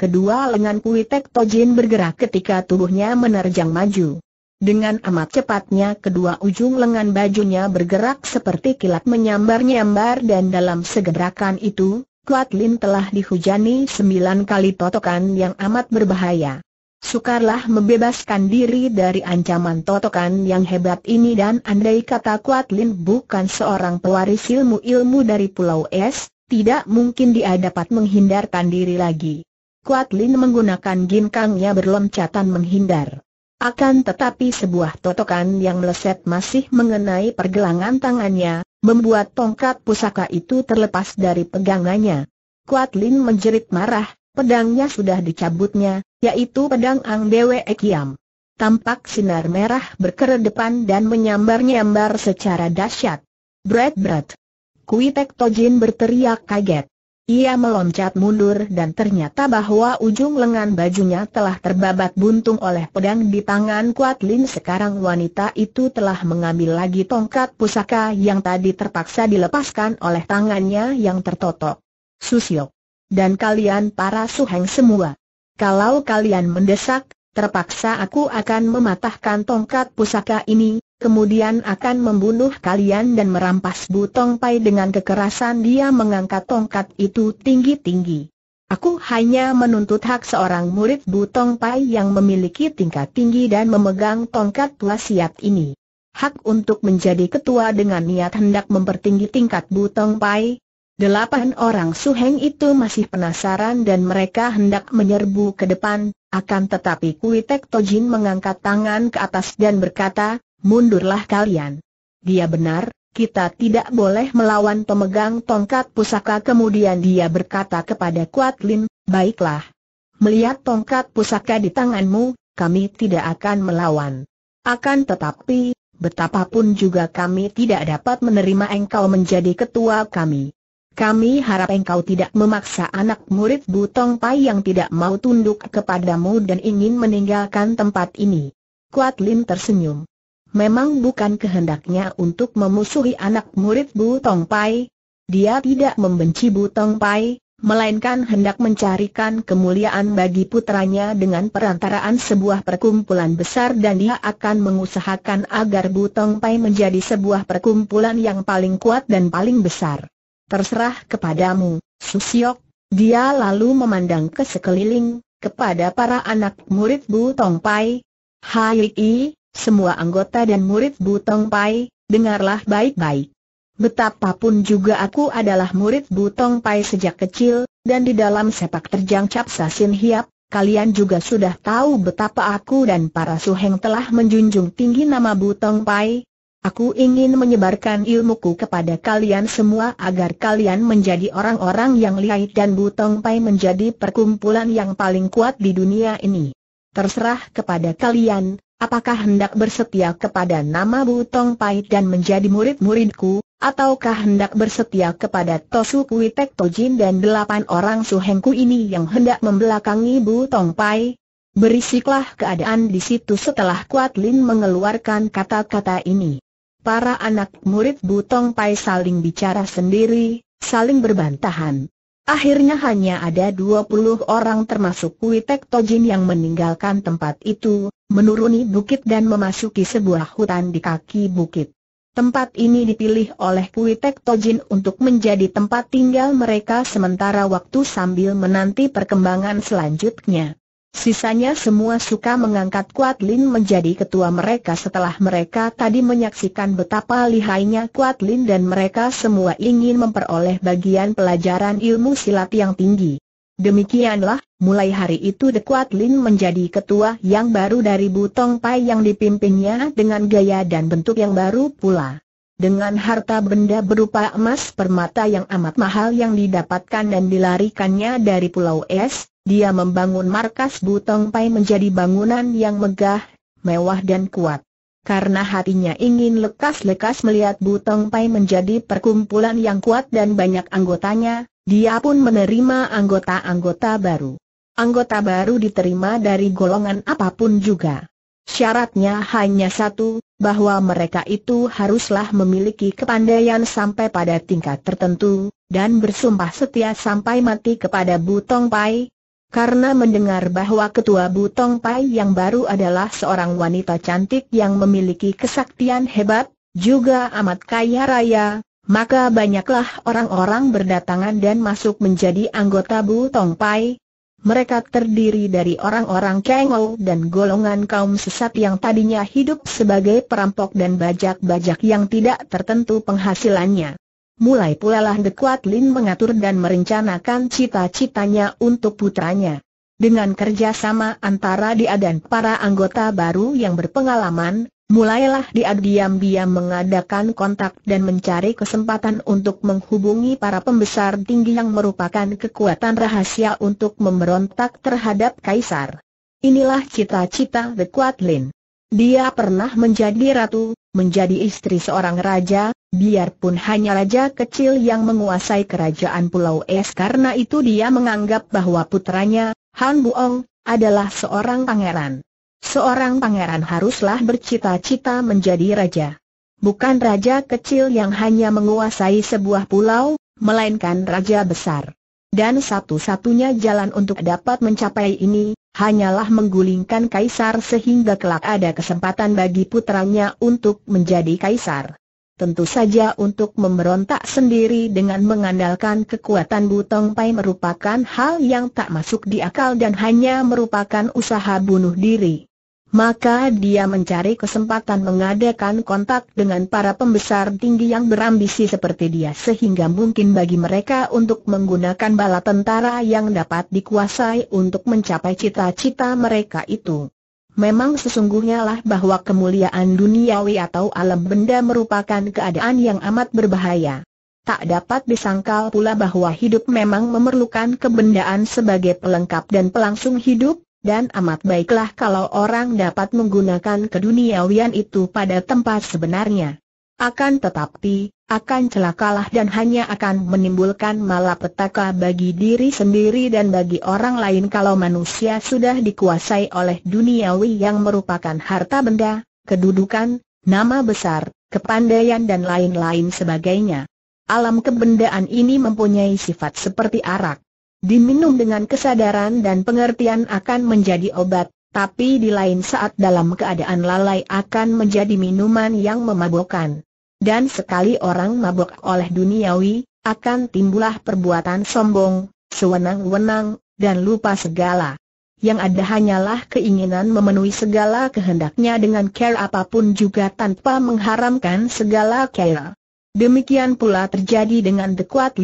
Kedua lengan To Tojin bergerak ketika tubuhnya menerjang maju. Dengan amat cepatnya kedua ujung lengan bajunya bergerak seperti kilat menyambar-nyambar dan dalam segerakan itu, Kuat Lin telah dihujani sembilan kali totokan yang amat berbahaya. Sukarlah membebaskan diri dari ancaman totokan yang hebat ini dan andai kata Kuat Lin bukan seorang pewaris ilmu-ilmu dari Pulau Es, tidak mungkin dia dapat menghindarkan diri lagi. Kuat Lin menggunakan ginkangnya berloncatan menghindar. Akan tetapi sebuah totokan yang meleset masih mengenai pergelangan tangannya, membuat tongkat pusaka itu terlepas dari pegangannya. Kuat Lin menjerit marah, pedangnya sudah dicabutnya, yaitu pedang Ang Dewe Ekiam. Tampak sinar merah berkeredepan dan menyambar-nyambar secara dahsyat. bread. bread. Kuitek Tojin berteriak kaget. Ia meloncat mundur dan ternyata bahwa ujung lengan bajunya telah terbabat buntung oleh pedang di tangan Kuat Lin sekarang wanita itu telah mengambil lagi tongkat pusaka yang tadi terpaksa dilepaskan oleh tangannya yang tertotok. Susio. Dan kalian para suheng semua. Kalau kalian mendesak, terpaksa aku akan mematahkan tongkat pusaka ini, kemudian akan membunuh kalian dan merampas butong pai dengan kekerasan dia mengangkat tongkat itu tinggi-tinggi. Aku hanya menuntut hak seorang murid Butong Pai yang memiliki tingkat tinggi dan memegang tongkat wasiat ini. Hak untuk menjadi ketua dengan niat hendak mempertinggi tingkat Butong Pai. Delapan orang suheng itu masih penasaran dan mereka hendak menyerbu ke depan, akan tetapi Kuitek Tojin mengangkat tangan ke atas dan berkata, mundurlah kalian. Dia benar, kita tidak boleh melawan pemegang tongkat pusaka kemudian dia berkata kepada Kuat Lin, baiklah. Melihat tongkat pusaka di tanganmu, kami tidak akan melawan. Akan tetapi, betapapun juga kami tidak dapat menerima engkau menjadi ketua kami. Kami harap engkau tidak memaksa anak murid Butong Pai yang tidak mau tunduk kepadamu dan ingin meninggalkan tempat ini. Kuat Lin tersenyum memang bukan kehendaknya untuk memusuhi anak murid Bu Tong Pai. Dia tidak membenci Bu Tong Pai, melainkan hendak mencarikan kemuliaan bagi putranya dengan perantaraan sebuah perkumpulan besar dan dia akan mengusahakan agar Bu Tong Pai menjadi sebuah perkumpulan yang paling kuat dan paling besar. Terserah kepadamu, Susiok. Dia lalu memandang ke sekeliling, kepada para anak murid Bu Tong Pai. Hai, semua anggota dan murid Butong Pai, dengarlah baik-baik. Betapapun juga aku adalah murid Butong Pai sejak kecil, dan di dalam sepak terjang Cap Sasin Hiap, kalian juga sudah tahu betapa aku dan para suheng telah menjunjung tinggi nama Butong Pai. Aku ingin menyebarkan ilmuku kepada kalian semua agar kalian menjadi orang-orang yang lihai dan Butong Pai menjadi perkumpulan yang paling kuat di dunia ini. Terserah kepada kalian, Apakah hendak bersetia kepada nama Butong Pai dan menjadi murid-muridku, ataukah hendak bersetia kepada Tosu Kui Tek Tojin dan delapan orang suhengku ini yang hendak membelakangi Butong Pai? Berisiklah keadaan di situ setelah Kuat Lin mengeluarkan kata-kata ini. Para anak murid Butong Pai saling bicara sendiri, saling berbantahan. Akhirnya hanya ada 20 orang termasuk Kuitek Tojin yang meninggalkan tempat itu, menuruni bukit dan memasuki sebuah hutan di kaki bukit. Tempat ini dipilih oleh Kuitek Tojin untuk menjadi tempat tinggal mereka sementara waktu sambil menanti perkembangan selanjutnya. Sisanya semua suka mengangkat Kuat Lin menjadi ketua mereka setelah mereka tadi menyaksikan betapa lihainya Kuat Lin dan mereka semua ingin memperoleh bagian pelajaran ilmu silat yang tinggi. Demikianlah, mulai hari itu De Kuat Lin menjadi ketua yang baru dari Butong Pai yang dipimpinnya dengan gaya dan bentuk yang baru pula. Dengan harta benda berupa emas permata yang amat mahal yang didapatkan dan dilarikannya dari Pulau Es, dia membangun markas Butong Pai menjadi bangunan yang megah, mewah dan kuat. Karena hatinya ingin lekas-lekas melihat Butong Pai menjadi perkumpulan yang kuat dan banyak anggotanya, dia pun menerima anggota-anggota baru. Anggota baru diterima dari golongan apapun juga. Syaratnya hanya satu, bahwa mereka itu haruslah memiliki kepandaian sampai pada tingkat tertentu, dan bersumpah setia sampai mati kepada Butong Pai, karena mendengar bahwa ketua Butong Pai yang baru adalah seorang wanita cantik yang memiliki kesaktian hebat, juga amat kaya raya, maka banyaklah orang-orang berdatangan dan masuk menjadi anggota Butong Pai. Mereka terdiri dari orang-orang Kengou dan golongan kaum sesat yang tadinya hidup sebagai perampok dan bajak-bajak yang tidak tertentu penghasilannya. Mulai pulalah The Kuat Lin mengatur dan merencanakan cita-citanya untuk putranya. Dengan kerjasama antara dia dan para anggota baru yang berpengalaman, mulailah dia diam-diam mengadakan kontak dan mencari kesempatan untuk menghubungi para pembesar tinggi yang merupakan kekuatan rahasia untuk memberontak terhadap Kaisar. Inilah cita-cita The Kuat Lin. Dia pernah menjadi ratu, menjadi istri seorang raja, biarpun hanya raja kecil yang menguasai kerajaan Pulau Es karena itu dia menganggap bahwa putranya, Han Buong, adalah seorang pangeran. Seorang pangeran haruslah bercita-cita menjadi raja. Bukan raja kecil yang hanya menguasai sebuah pulau, melainkan raja besar dan satu-satunya jalan untuk dapat mencapai ini, hanyalah menggulingkan kaisar sehingga kelak ada kesempatan bagi putranya untuk menjadi kaisar. Tentu saja untuk memberontak sendiri dengan mengandalkan kekuatan Butong Pai merupakan hal yang tak masuk di akal dan hanya merupakan usaha bunuh diri maka dia mencari kesempatan mengadakan kontak dengan para pembesar tinggi yang berambisi seperti dia sehingga mungkin bagi mereka untuk menggunakan bala tentara yang dapat dikuasai untuk mencapai cita-cita mereka itu. Memang sesungguhnya lah bahwa kemuliaan duniawi atau alam benda merupakan keadaan yang amat berbahaya. Tak dapat disangkal pula bahwa hidup memang memerlukan kebendaan sebagai pelengkap dan pelangsung hidup, dan amat baiklah kalau orang dapat menggunakan keduniawian itu pada tempat sebenarnya. Akan tetapi, akan celakalah dan hanya akan menimbulkan malapetaka bagi diri sendiri dan bagi orang lain kalau manusia sudah dikuasai oleh duniawi yang merupakan harta benda, kedudukan, nama besar, kepandaian dan lain-lain sebagainya. Alam kebendaan ini mempunyai sifat seperti arak. Diminum dengan kesadaran dan pengertian akan menjadi obat, tapi di lain saat dalam keadaan lalai akan menjadi minuman yang memabukkan. Dan sekali orang mabuk oleh duniawi, akan timbullah perbuatan sombong, sewenang-wenang, dan lupa segala. Yang ada hanyalah keinginan memenuhi segala kehendaknya dengan care apapun juga tanpa mengharamkan segala care. Demikian pula terjadi dengan The Kuat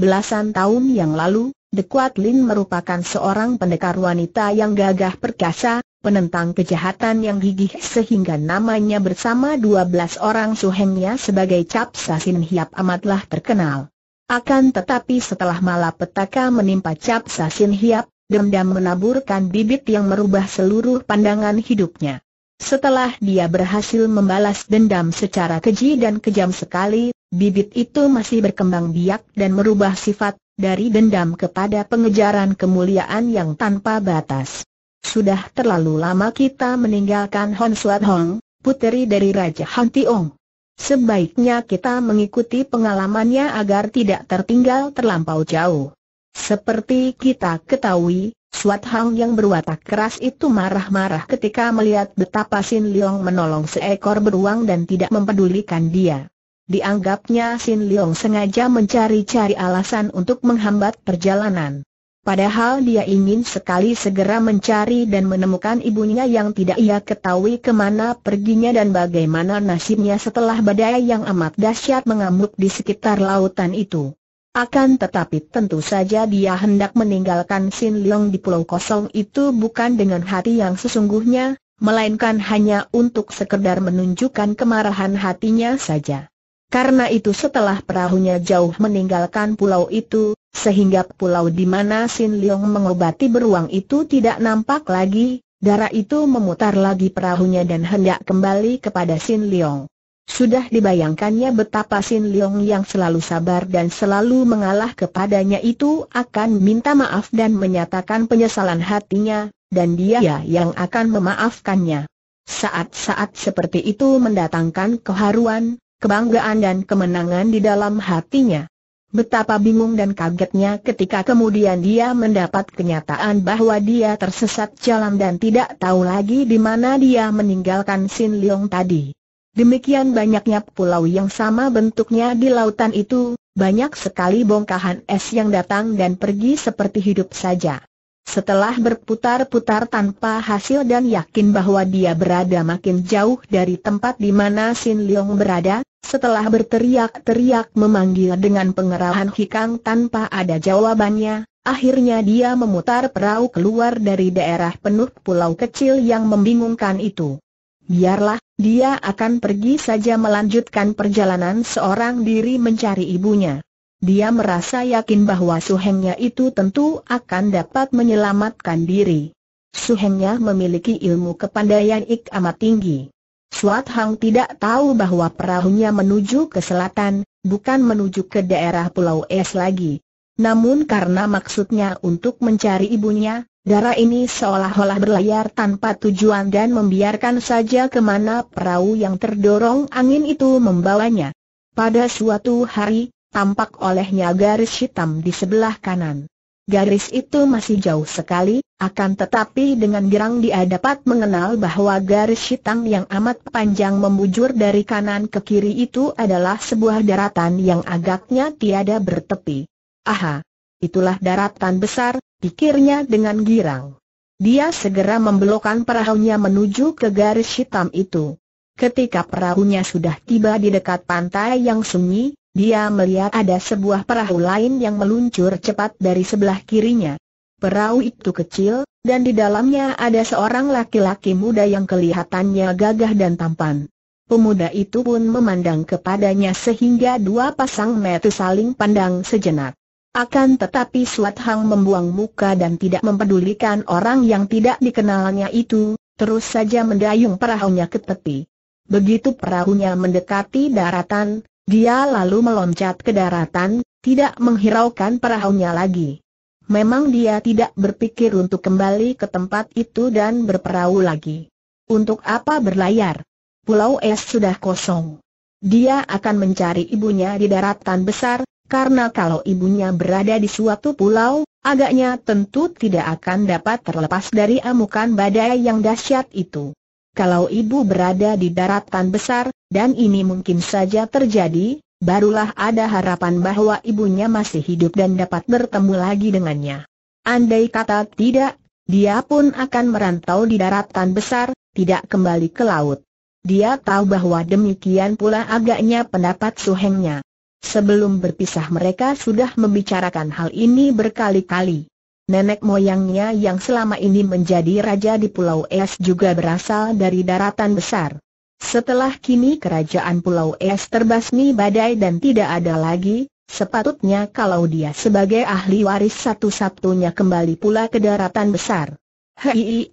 Belasan tahun yang lalu, The Kuat Lin merupakan seorang pendekar wanita yang gagah perkasa, penentang kejahatan yang gigih sehingga namanya bersama 12 orang suhengnya sebagai Cap Sasin Hiap amatlah terkenal. Akan tetapi setelah malapetaka menimpa Cap Sasin Hiap, dendam menaburkan bibit yang merubah seluruh pandangan hidupnya. Setelah dia berhasil membalas dendam secara keji dan kejam sekali, Bibit itu masih berkembang biak dan merubah sifat, dari dendam kepada pengejaran kemuliaan yang tanpa batas. Sudah terlalu lama kita meninggalkan Hon Suat Hong, puteri dari Raja Han Tiong. Sebaiknya kita mengikuti pengalamannya agar tidak tertinggal terlampau jauh. Seperti kita ketahui, Suat Hong yang berwatak keras itu marah-marah ketika melihat betapa Sin Leong menolong seekor beruang dan tidak mempedulikan dia. Dianggapnya Sin Leong sengaja mencari-cari alasan untuk menghambat perjalanan. Padahal dia ingin sekali segera mencari dan menemukan ibunya yang tidak ia ketahui kemana perginya dan bagaimana nasibnya setelah badai yang amat dahsyat mengamuk di sekitar lautan itu. Akan tetapi tentu saja dia hendak meninggalkan Sin Leong di pulau kosong itu bukan dengan hati yang sesungguhnya, melainkan hanya untuk sekedar menunjukkan kemarahan hatinya saja. Karena itu setelah perahunya jauh meninggalkan pulau itu, sehingga pulau di mana Sin Leong mengobati beruang itu tidak nampak lagi, darah itu memutar lagi perahunya dan hendak kembali kepada Sin Leong. Sudah dibayangkannya betapa Sin Leong yang selalu sabar dan selalu mengalah kepadanya itu akan minta maaf dan menyatakan penyesalan hatinya, dan dia yang akan memaafkannya. Saat-saat seperti itu mendatangkan keharuan, kebanggaan dan kemenangan di dalam hatinya. Betapa bingung dan kagetnya ketika kemudian dia mendapat kenyataan bahwa dia tersesat jalan dan tidak tahu lagi di mana dia meninggalkan Sin Leong tadi. Demikian banyaknya pulau yang sama bentuknya di lautan itu, banyak sekali bongkahan es yang datang dan pergi seperti hidup saja. Setelah berputar-putar tanpa hasil dan yakin bahwa dia berada makin jauh dari tempat di mana Sin Leong berada, setelah berteriak-teriak memanggil dengan pengerahan hikang tanpa ada jawabannya, akhirnya dia memutar perahu keluar dari daerah penuh pulau kecil yang membingungkan itu. Biarlah, dia akan pergi saja melanjutkan perjalanan seorang diri mencari ibunya. Dia merasa yakin bahwa suhengnya itu tentu akan dapat menyelamatkan diri. Suhengnya memiliki ilmu kepandaian ik amat tinggi. Suat Hang tidak tahu bahwa perahunya menuju ke selatan, bukan menuju ke daerah Pulau Es lagi. Namun karena maksudnya untuk mencari ibunya, darah ini seolah-olah berlayar tanpa tujuan dan membiarkan saja kemana perahu yang terdorong angin itu membawanya. Pada suatu hari, tampak olehnya garis hitam di sebelah kanan. Garis itu masih jauh sekali, akan tetapi dengan girang dia dapat mengenal bahwa garis hitam yang amat panjang membujur dari kanan ke kiri itu adalah sebuah daratan yang agaknya tiada bertepi. Aha, itulah daratan besar, pikirnya dengan girang. Dia segera membelokkan perahunya menuju ke garis hitam itu. Ketika perahunya sudah tiba di dekat pantai yang sunyi, dia melihat ada sebuah perahu lain yang meluncur cepat dari sebelah kirinya. Perahu itu kecil, dan di dalamnya ada seorang laki-laki muda yang kelihatannya gagah dan tampan. Pemuda itu pun memandang kepadanya sehingga dua pasang mata saling pandang sejenak. Akan tetapi Suat Hang membuang muka dan tidak mempedulikan orang yang tidak dikenalnya itu, terus saja mendayung perahunya ke tepi. Begitu perahunya mendekati daratan, dia lalu meloncat ke daratan, tidak menghiraukan perahunya lagi. Memang dia tidak berpikir untuk kembali ke tempat itu dan berperahu lagi. Untuk apa berlayar? Pulau es sudah kosong. Dia akan mencari ibunya di daratan besar, karena kalau ibunya berada di suatu pulau, agaknya tentu tidak akan dapat terlepas dari amukan badai yang dahsyat itu. Kalau ibu berada di daratan besar, dan ini mungkin saja terjadi, barulah ada harapan bahwa ibunya masih hidup dan dapat bertemu lagi dengannya. Andai kata tidak, dia pun akan merantau di daratan besar, tidak kembali ke laut. Dia tahu bahwa demikian pula agaknya pendapat suhengnya. Sebelum berpisah mereka sudah membicarakan hal ini berkali-kali. Nenek moyangnya yang selama ini menjadi raja di Pulau Es juga berasal dari daratan besar. Setelah kini kerajaan Pulau Es terbasmi badai dan tidak ada lagi, sepatutnya kalau dia sebagai ahli waris satu-satunya kembali pula ke daratan besar. Hei,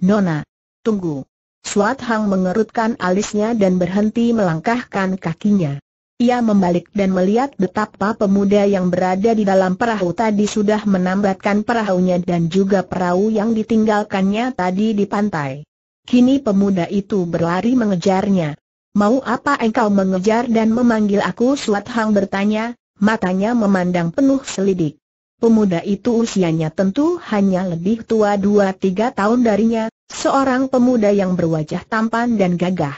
Nona, tunggu. Suat Hang mengerutkan alisnya dan berhenti melangkahkan kakinya. Ia membalik dan melihat betapa pemuda yang berada di dalam perahu tadi sudah menambatkan perahunya dan juga perahu yang ditinggalkannya tadi di pantai. Kini pemuda itu berlari mengejarnya. Mau apa engkau mengejar dan memanggil aku Suat Hang bertanya, matanya memandang penuh selidik. Pemuda itu usianya tentu hanya lebih tua dua tiga tahun darinya, seorang pemuda yang berwajah tampan dan gagah.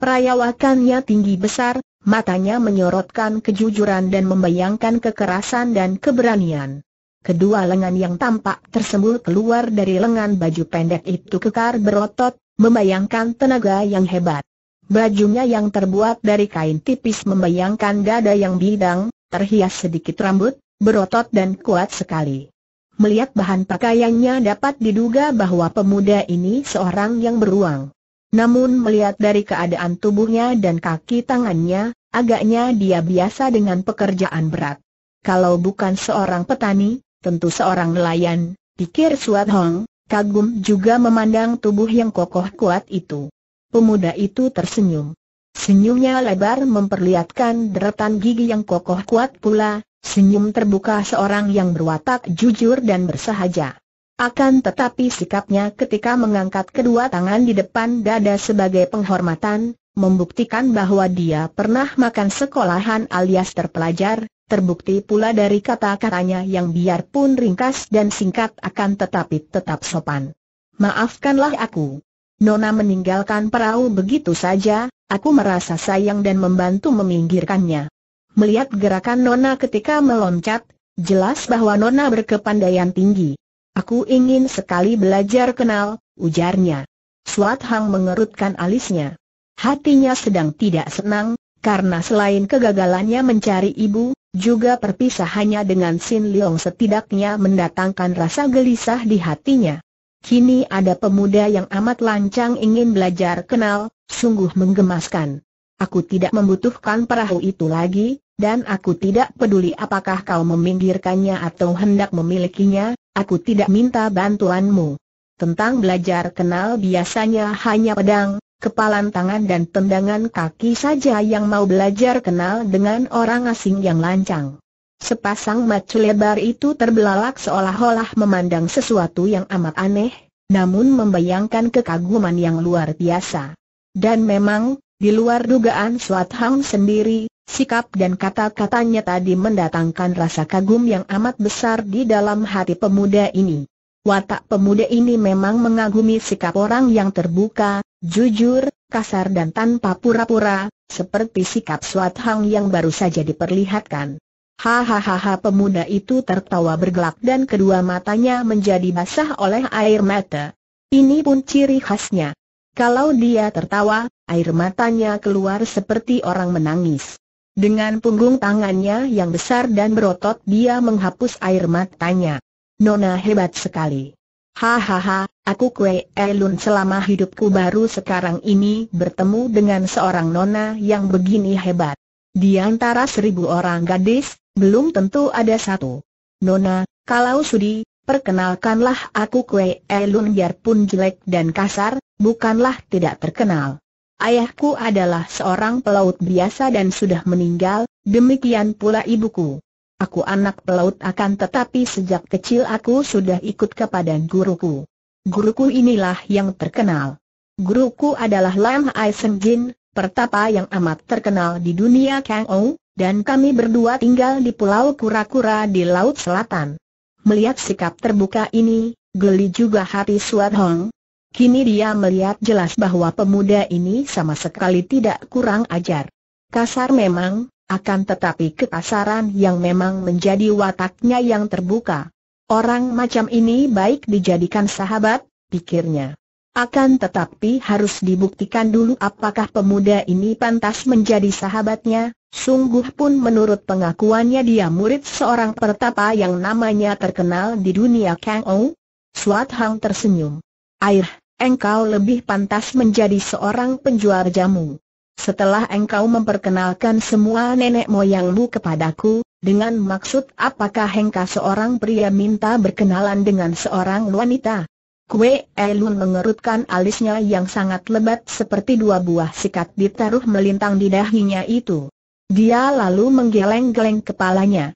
Perayawakannya tinggi besar, matanya menyorotkan kejujuran dan membayangkan kekerasan dan keberanian kedua lengan yang tampak tersembul keluar dari lengan baju pendek itu kekar berotot, membayangkan tenaga yang hebat. Bajunya yang terbuat dari kain tipis membayangkan dada yang bidang, terhias sedikit rambut, berotot dan kuat sekali. Melihat bahan pakaiannya dapat diduga bahwa pemuda ini seorang yang beruang. Namun melihat dari keadaan tubuhnya dan kaki tangannya, agaknya dia biasa dengan pekerjaan berat. Kalau bukan seorang petani, Tentu seorang nelayan, pikir Suat Hong, kagum juga memandang tubuh yang kokoh kuat itu. Pemuda itu tersenyum. Senyumnya lebar memperlihatkan deretan gigi yang kokoh kuat pula, senyum terbuka seorang yang berwatak jujur dan bersahaja. Akan tetapi sikapnya ketika mengangkat kedua tangan di depan dada sebagai penghormatan, membuktikan bahwa dia pernah makan sekolahan alias terpelajar, terbukti pula dari kata-katanya yang biarpun ringkas dan singkat akan tetapi tetap sopan. Maafkanlah aku. Nona meninggalkan perahu begitu saja, aku merasa sayang dan membantu meminggirkannya. Melihat gerakan Nona ketika meloncat, jelas bahwa Nona berkepandaian tinggi. Aku ingin sekali belajar kenal, ujarnya. Suat Hang mengerutkan alisnya. Hatinya sedang tidak senang, karena selain kegagalannya mencari ibu, juga perpisahannya dengan Sin Leong setidaknya mendatangkan rasa gelisah di hatinya. Kini ada pemuda yang amat lancang ingin belajar kenal, sungguh menggemaskan. Aku tidak membutuhkan perahu itu lagi, dan aku tidak peduli apakah kau meminggirkannya atau hendak memilikinya, aku tidak minta bantuanmu. Tentang belajar kenal biasanya hanya pedang, kepalan tangan dan tendangan kaki saja yang mau belajar kenal dengan orang asing yang lancang. Sepasang mata lebar itu terbelalak seolah-olah memandang sesuatu yang amat aneh, namun membayangkan kekaguman yang luar biasa. Dan memang, di luar dugaan Swat Hang sendiri, sikap dan kata-katanya tadi mendatangkan rasa kagum yang amat besar di dalam hati pemuda ini. Watak pemuda ini memang mengagumi sikap orang yang terbuka, Jujur, kasar dan tanpa pura-pura, seperti sikap Suat Hang yang baru saja diperlihatkan. Hahaha pemuda itu tertawa bergelak dan kedua matanya menjadi basah oleh air mata. Ini pun ciri khasnya. Kalau dia tertawa, air matanya keluar seperti orang menangis. Dengan punggung tangannya yang besar dan berotot dia menghapus air matanya. Nona hebat sekali. Hahaha, aku Kue Elun selama hidupku baru sekarang ini bertemu dengan seorang nona yang begini hebat. Di antara seribu orang gadis, belum tentu ada satu. Nona, kalau sudi, perkenalkanlah aku Kue Elun biarpun jelek dan kasar, bukanlah tidak terkenal. Ayahku adalah seorang pelaut biasa dan sudah meninggal, demikian pula ibuku. Aku anak pelaut akan tetapi sejak kecil aku sudah ikut kepada guruku. Guruku inilah yang terkenal. Guruku adalah Lam Ai Jin, pertapa yang amat terkenal di dunia Kang Ou, dan kami berdua tinggal di Pulau Kura-Kura di Laut Selatan. Melihat sikap terbuka ini, geli juga hati Suat Hong. Kini dia melihat jelas bahwa pemuda ini sama sekali tidak kurang ajar. Kasar memang, akan tetapi kekasaran yang memang menjadi wataknya yang terbuka. Orang macam ini baik dijadikan sahabat, pikirnya. Akan tetapi harus dibuktikan dulu apakah pemuda ini pantas menjadi sahabatnya, sungguh pun menurut pengakuannya dia murid seorang pertapa yang namanya terkenal di dunia Kang Ou. Suat Hang tersenyum. Air, engkau lebih pantas menjadi seorang penjual jamu. Setelah engkau memperkenalkan semua nenek moyangmu kepadaku, dengan maksud apakah engkau seorang pria minta berkenalan dengan seorang wanita? Kue Elun mengerutkan alisnya yang sangat lebat seperti dua buah sikat ditaruh melintang di dahinya itu. Dia lalu menggeleng-geleng kepalanya.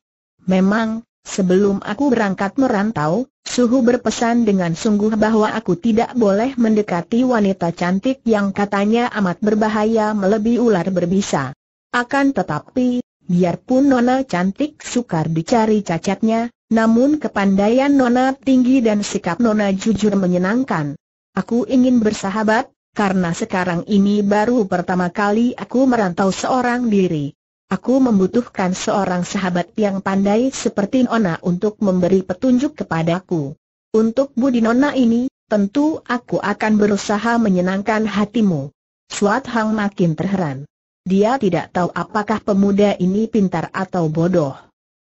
Memang, Sebelum aku berangkat merantau, Suhu berpesan dengan sungguh bahwa aku tidak boleh mendekati wanita cantik yang katanya amat berbahaya melebihi ular berbisa. Akan tetapi, biarpun Nona cantik sukar dicari cacatnya, namun kepandaian Nona tinggi dan sikap Nona jujur menyenangkan. Aku ingin bersahabat, karena sekarang ini baru pertama kali aku merantau seorang diri. Aku membutuhkan seorang sahabat yang pandai seperti Nona untuk memberi petunjuk kepadaku. Untuk Budi Nona ini, tentu aku akan berusaha menyenangkan hatimu. Suat Hang makin terheran. Dia tidak tahu apakah pemuda ini pintar atau bodoh.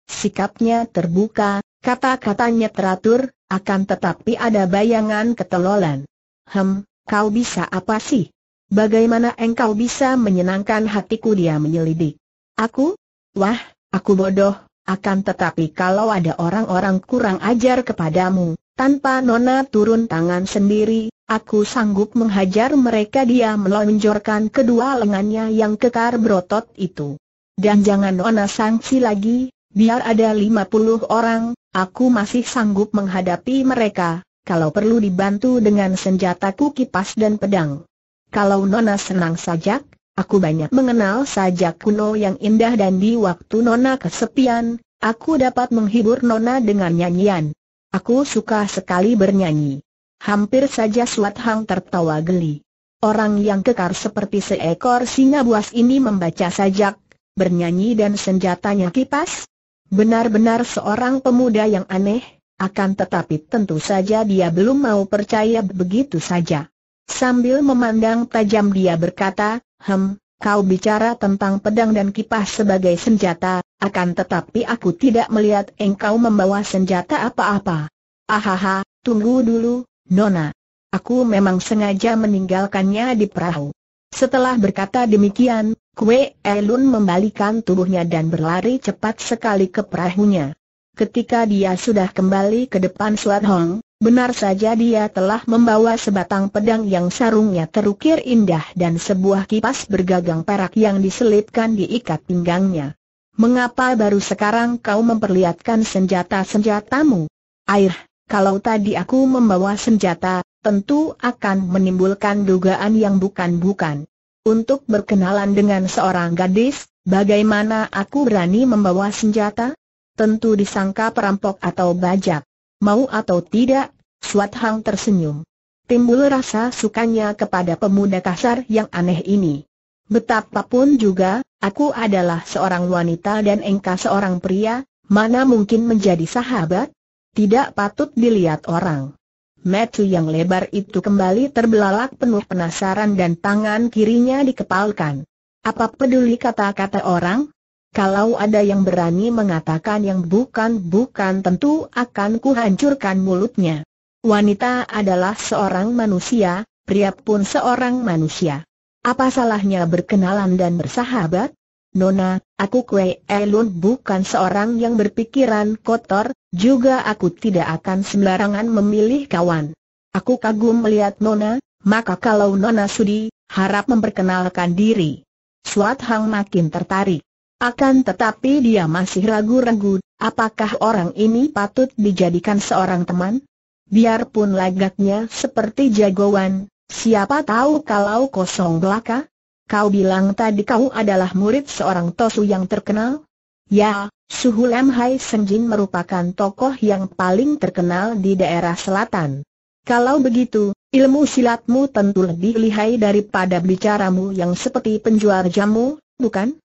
Sikapnya terbuka, kata-katanya teratur, akan tetapi ada bayangan ketelolan. Hem, kau bisa apa sih? Bagaimana engkau bisa menyenangkan hatiku dia menyelidik? Aku? Wah, aku bodoh, akan tetapi kalau ada orang-orang kurang ajar kepadamu, tanpa nona turun tangan sendiri, aku sanggup menghajar mereka dia melonjorkan kedua lengannya yang kekar berotot itu. Dan jangan nona sangsi lagi, biar ada 50 orang, aku masih sanggup menghadapi mereka, kalau perlu dibantu dengan senjataku kipas dan pedang. Kalau nona senang sajak, Aku banyak mengenal sajak kuno yang indah dan di waktu Nona kesepian, aku dapat menghibur Nona dengan nyanyian. Aku suka sekali bernyanyi. Hampir saja Suat Hang tertawa geli. Orang yang kekar seperti seekor singa buas ini membaca sajak, bernyanyi dan senjatanya kipas? Benar-benar seorang pemuda yang aneh, akan tetapi tentu saja dia belum mau percaya begitu saja. Sambil memandang tajam dia berkata, Hem, kau bicara tentang pedang dan kipas sebagai senjata, akan tetapi aku tidak melihat engkau membawa senjata apa-apa. Ahaha, tunggu dulu, Nona. Aku memang sengaja meninggalkannya di perahu. Setelah berkata demikian, Kue Elun membalikan tubuhnya dan berlari cepat sekali ke perahunya. Ketika dia sudah kembali ke depan Suat Hong, Benar saja dia telah membawa sebatang pedang yang sarungnya terukir indah dan sebuah kipas bergagang perak yang diselipkan di ikat pinggangnya. Mengapa baru sekarang kau memperlihatkan senjata-senjatamu? Air, kalau tadi aku membawa senjata, tentu akan menimbulkan dugaan yang bukan-bukan. Untuk berkenalan dengan seorang gadis, bagaimana aku berani membawa senjata? Tentu disangka perampok atau bajak. Mau atau tidak, Swat Hang tersenyum. Timbul rasa sukanya kepada pemuda kasar yang aneh ini. Betapapun juga, aku adalah seorang wanita dan engkau seorang pria, mana mungkin menjadi sahabat? Tidak patut dilihat orang. Metu yang lebar itu kembali terbelalak penuh penasaran dan tangan kirinya dikepalkan. Apa peduli kata-kata orang? Kalau ada yang berani mengatakan yang bukan-bukan tentu akan kuhancurkan mulutnya. Wanita adalah seorang manusia, pria pun seorang manusia. Apa salahnya berkenalan dan bersahabat? Nona, aku Kue Elun bukan seorang yang berpikiran kotor, juga aku tidak akan sembarangan memilih kawan. Aku kagum melihat Nona, maka kalau Nona sudi, harap memperkenalkan diri. Suat Hang makin tertarik. Akan tetapi dia masih ragu-ragu, apakah orang ini patut dijadikan seorang teman? Biarpun lagaknya seperti jagoan, siapa tahu kalau kosong belaka? Kau bilang tadi kau adalah murid seorang Tosu yang terkenal? Ya, Suhu Lam Hai Senjin merupakan tokoh yang paling terkenal di daerah selatan. Kalau begitu, ilmu silatmu tentu lebih lihai daripada bicaramu yang seperti penjual jamu, bukan?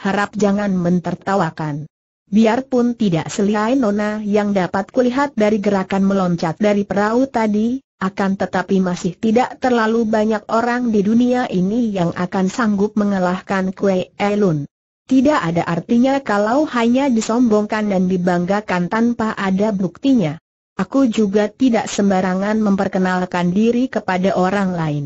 harap jangan mentertawakan. Biarpun tidak selihai Nona yang dapat kulihat dari gerakan meloncat dari perahu tadi, akan tetapi masih tidak terlalu banyak orang di dunia ini yang akan sanggup mengalahkan Kue Elun. Tidak ada artinya kalau hanya disombongkan dan dibanggakan tanpa ada buktinya. Aku juga tidak sembarangan memperkenalkan diri kepada orang lain.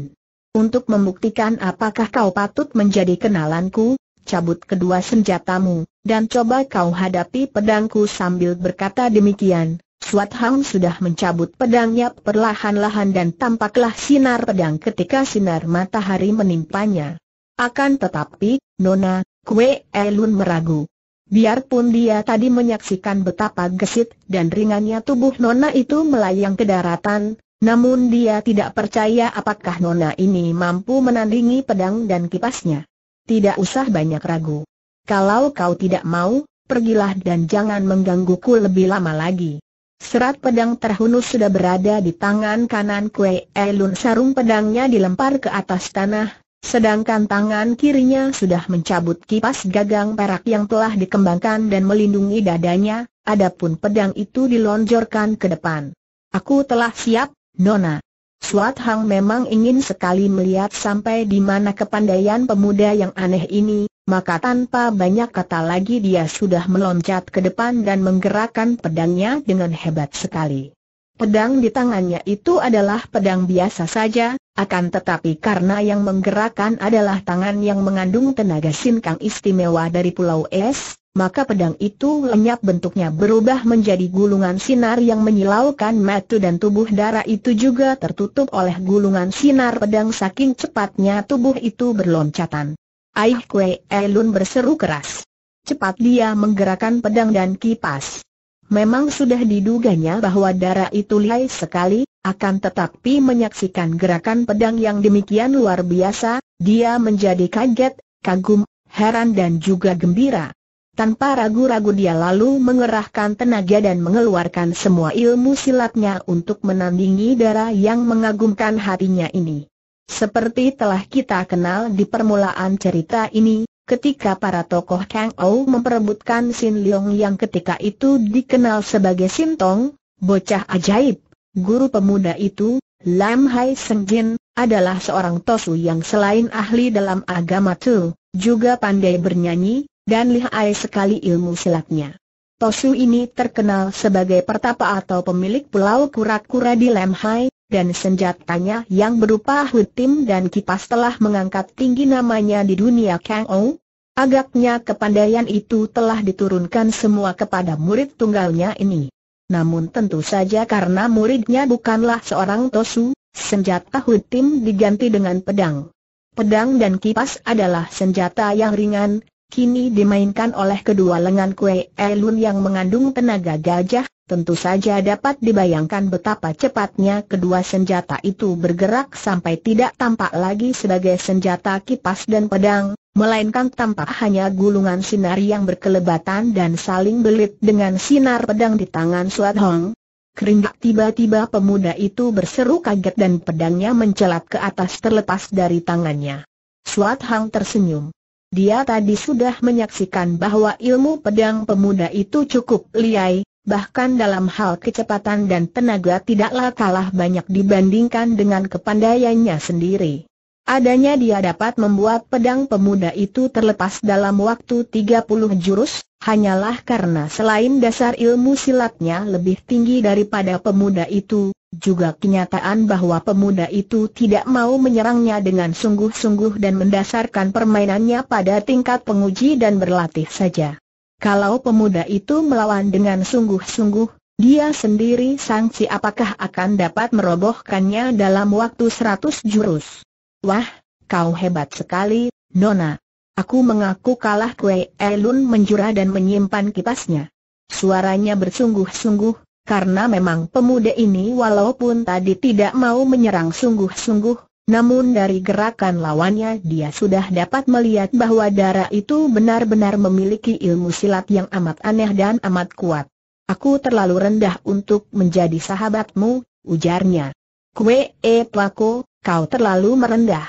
Untuk membuktikan apakah kau patut menjadi kenalanku, cabut kedua senjatamu, dan coba kau hadapi pedangku sambil berkata demikian. Suat Hang sudah mencabut pedangnya perlahan-lahan dan tampaklah sinar pedang ketika sinar matahari menimpanya. Akan tetapi, Nona, Kwe Elun meragu. Biarpun dia tadi menyaksikan betapa gesit dan ringannya tubuh Nona itu melayang ke daratan, namun dia tidak percaya apakah Nona ini mampu menandingi pedang dan kipasnya. Tidak usah banyak ragu. Kalau kau tidak mau, pergilah dan jangan menggangguku lebih lama lagi. Serat pedang terhunus sudah berada di tangan kanan Kue Elun sarung pedangnya dilempar ke atas tanah, sedangkan tangan kirinya sudah mencabut kipas gagang perak yang telah dikembangkan dan melindungi dadanya, adapun pedang itu dilonjorkan ke depan. Aku telah siap, Nona. Suat Hang memang ingin sekali melihat sampai di mana kepandaian pemuda yang aneh ini, maka tanpa banyak kata lagi dia sudah meloncat ke depan dan menggerakkan pedangnya dengan hebat sekali. Pedang di tangannya itu adalah pedang biasa saja, akan tetapi karena yang menggerakkan adalah tangan yang mengandung tenaga sinkang istimewa dari Pulau Es, maka pedang itu lenyap bentuknya berubah menjadi gulungan sinar yang menyilaukan mata dan tubuh darah itu juga tertutup oleh gulungan sinar pedang saking cepatnya tubuh itu berloncatan. Aih Kwe Elun berseru keras. Cepat dia menggerakkan pedang dan kipas. Memang sudah diduganya bahwa darah itu lihai sekali, akan tetapi menyaksikan gerakan pedang yang demikian luar biasa, dia menjadi kaget, kagum, heran dan juga gembira. Tanpa ragu-ragu dia lalu mengerahkan tenaga dan mengeluarkan semua ilmu silatnya untuk menandingi darah yang mengagumkan hatinya ini. Seperti telah kita kenal di permulaan cerita ini, ketika para tokoh Kang Ou memperebutkan Sin Leong yang ketika itu dikenal sebagai Sin Tong, bocah ajaib, guru pemuda itu, Lam Hai Seng Jin, adalah seorang tosu yang selain ahli dalam agama Tu, juga pandai bernyanyi, dan lihai sekali ilmu silatnya. Tosu ini terkenal sebagai pertapa atau pemilik pulau kura-kura di Lemhai, dan senjatanya yang berupa hutim dan kipas telah mengangkat tinggi namanya di dunia Kang Ou. Agaknya kepandaian itu telah diturunkan semua kepada murid tunggalnya ini. Namun tentu saja karena muridnya bukanlah seorang Tosu, senjata hutim diganti dengan pedang. Pedang dan kipas adalah senjata yang ringan, kini dimainkan oleh kedua lengan kue Elun yang mengandung tenaga gajah, tentu saja dapat dibayangkan betapa cepatnya kedua senjata itu bergerak sampai tidak tampak lagi sebagai senjata kipas dan pedang, melainkan tampak hanya gulungan sinar yang berkelebatan dan saling belit dengan sinar pedang di tangan Suat Hong. Keringat tiba-tiba pemuda itu berseru kaget dan pedangnya mencelat ke atas terlepas dari tangannya. Suat Hang tersenyum. Dia tadi sudah menyaksikan bahwa ilmu pedang pemuda itu cukup liai, bahkan dalam hal kecepatan dan tenaga tidaklah kalah banyak dibandingkan dengan kepandaiannya sendiri. Adanya dia dapat membuat pedang pemuda itu terlepas dalam waktu 30 jurus, hanyalah karena selain dasar ilmu silatnya lebih tinggi daripada pemuda itu, juga kenyataan bahwa pemuda itu tidak mau menyerangnya dengan sungguh-sungguh dan mendasarkan permainannya pada tingkat penguji dan berlatih saja. Kalau pemuda itu melawan dengan sungguh-sungguh, dia sendiri sangsi apakah akan dapat merobohkannya dalam waktu seratus jurus. Wah, kau hebat sekali, Nona. Aku mengaku kalah kue Elun menjura dan menyimpan kipasnya. Suaranya bersungguh-sungguh, karena memang pemuda ini walaupun tadi tidak mau menyerang sungguh-sungguh, namun dari gerakan lawannya dia sudah dapat melihat bahwa darah itu benar-benar memiliki ilmu silat yang amat aneh dan amat kuat. Aku terlalu rendah untuk menjadi sahabatmu, ujarnya. Kue e eh, plako, kau terlalu merendah.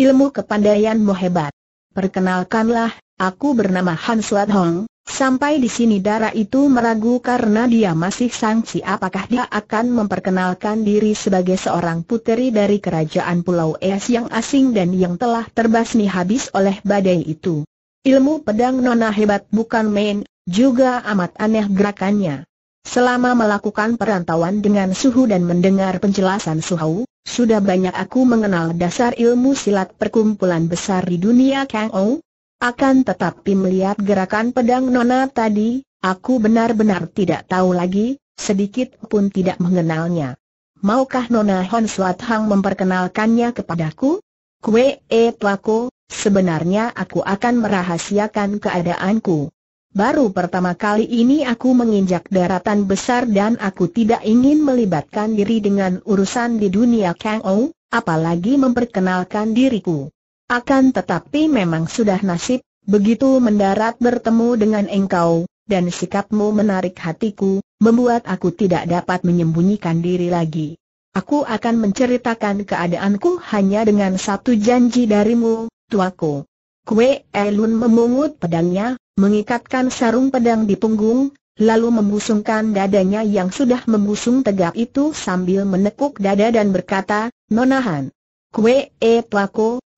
Ilmu kepandaianmu hebat. Perkenalkanlah, aku bernama Han Suat Hong, Sampai di sini darah itu meragu karena dia masih sangsi apakah dia akan memperkenalkan diri sebagai seorang puteri dari kerajaan Pulau Es yang asing dan yang telah terbasmi habis oleh badai itu. Ilmu pedang Nona hebat bukan main, juga amat aneh gerakannya. Selama melakukan perantauan dengan suhu dan mendengar penjelasan suhu, sudah banyak aku mengenal dasar ilmu silat perkumpulan besar di dunia Kang Ou, akan tetapi melihat gerakan pedang Nona tadi, aku benar-benar tidak tahu lagi, sedikit pun tidak mengenalnya. Maukah Nona Hon Suat Hang memperkenalkannya kepadaku? Kue e eh, Plako, sebenarnya aku akan merahasiakan keadaanku. Baru pertama kali ini aku menginjak daratan besar dan aku tidak ingin melibatkan diri dengan urusan di dunia Kang Ou, apalagi memperkenalkan diriku. Akan tetapi memang sudah nasib, begitu mendarat bertemu dengan engkau, dan sikapmu menarik hatiku, membuat aku tidak dapat menyembunyikan diri lagi. Aku akan menceritakan keadaanku hanya dengan satu janji darimu, tuaku. Kue Elun memungut pedangnya, mengikatkan sarung pedang di punggung, lalu membusungkan dadanya yang sudah membusung tegak itu sambil menekuk dada dan berkata, Nonahan. Kue E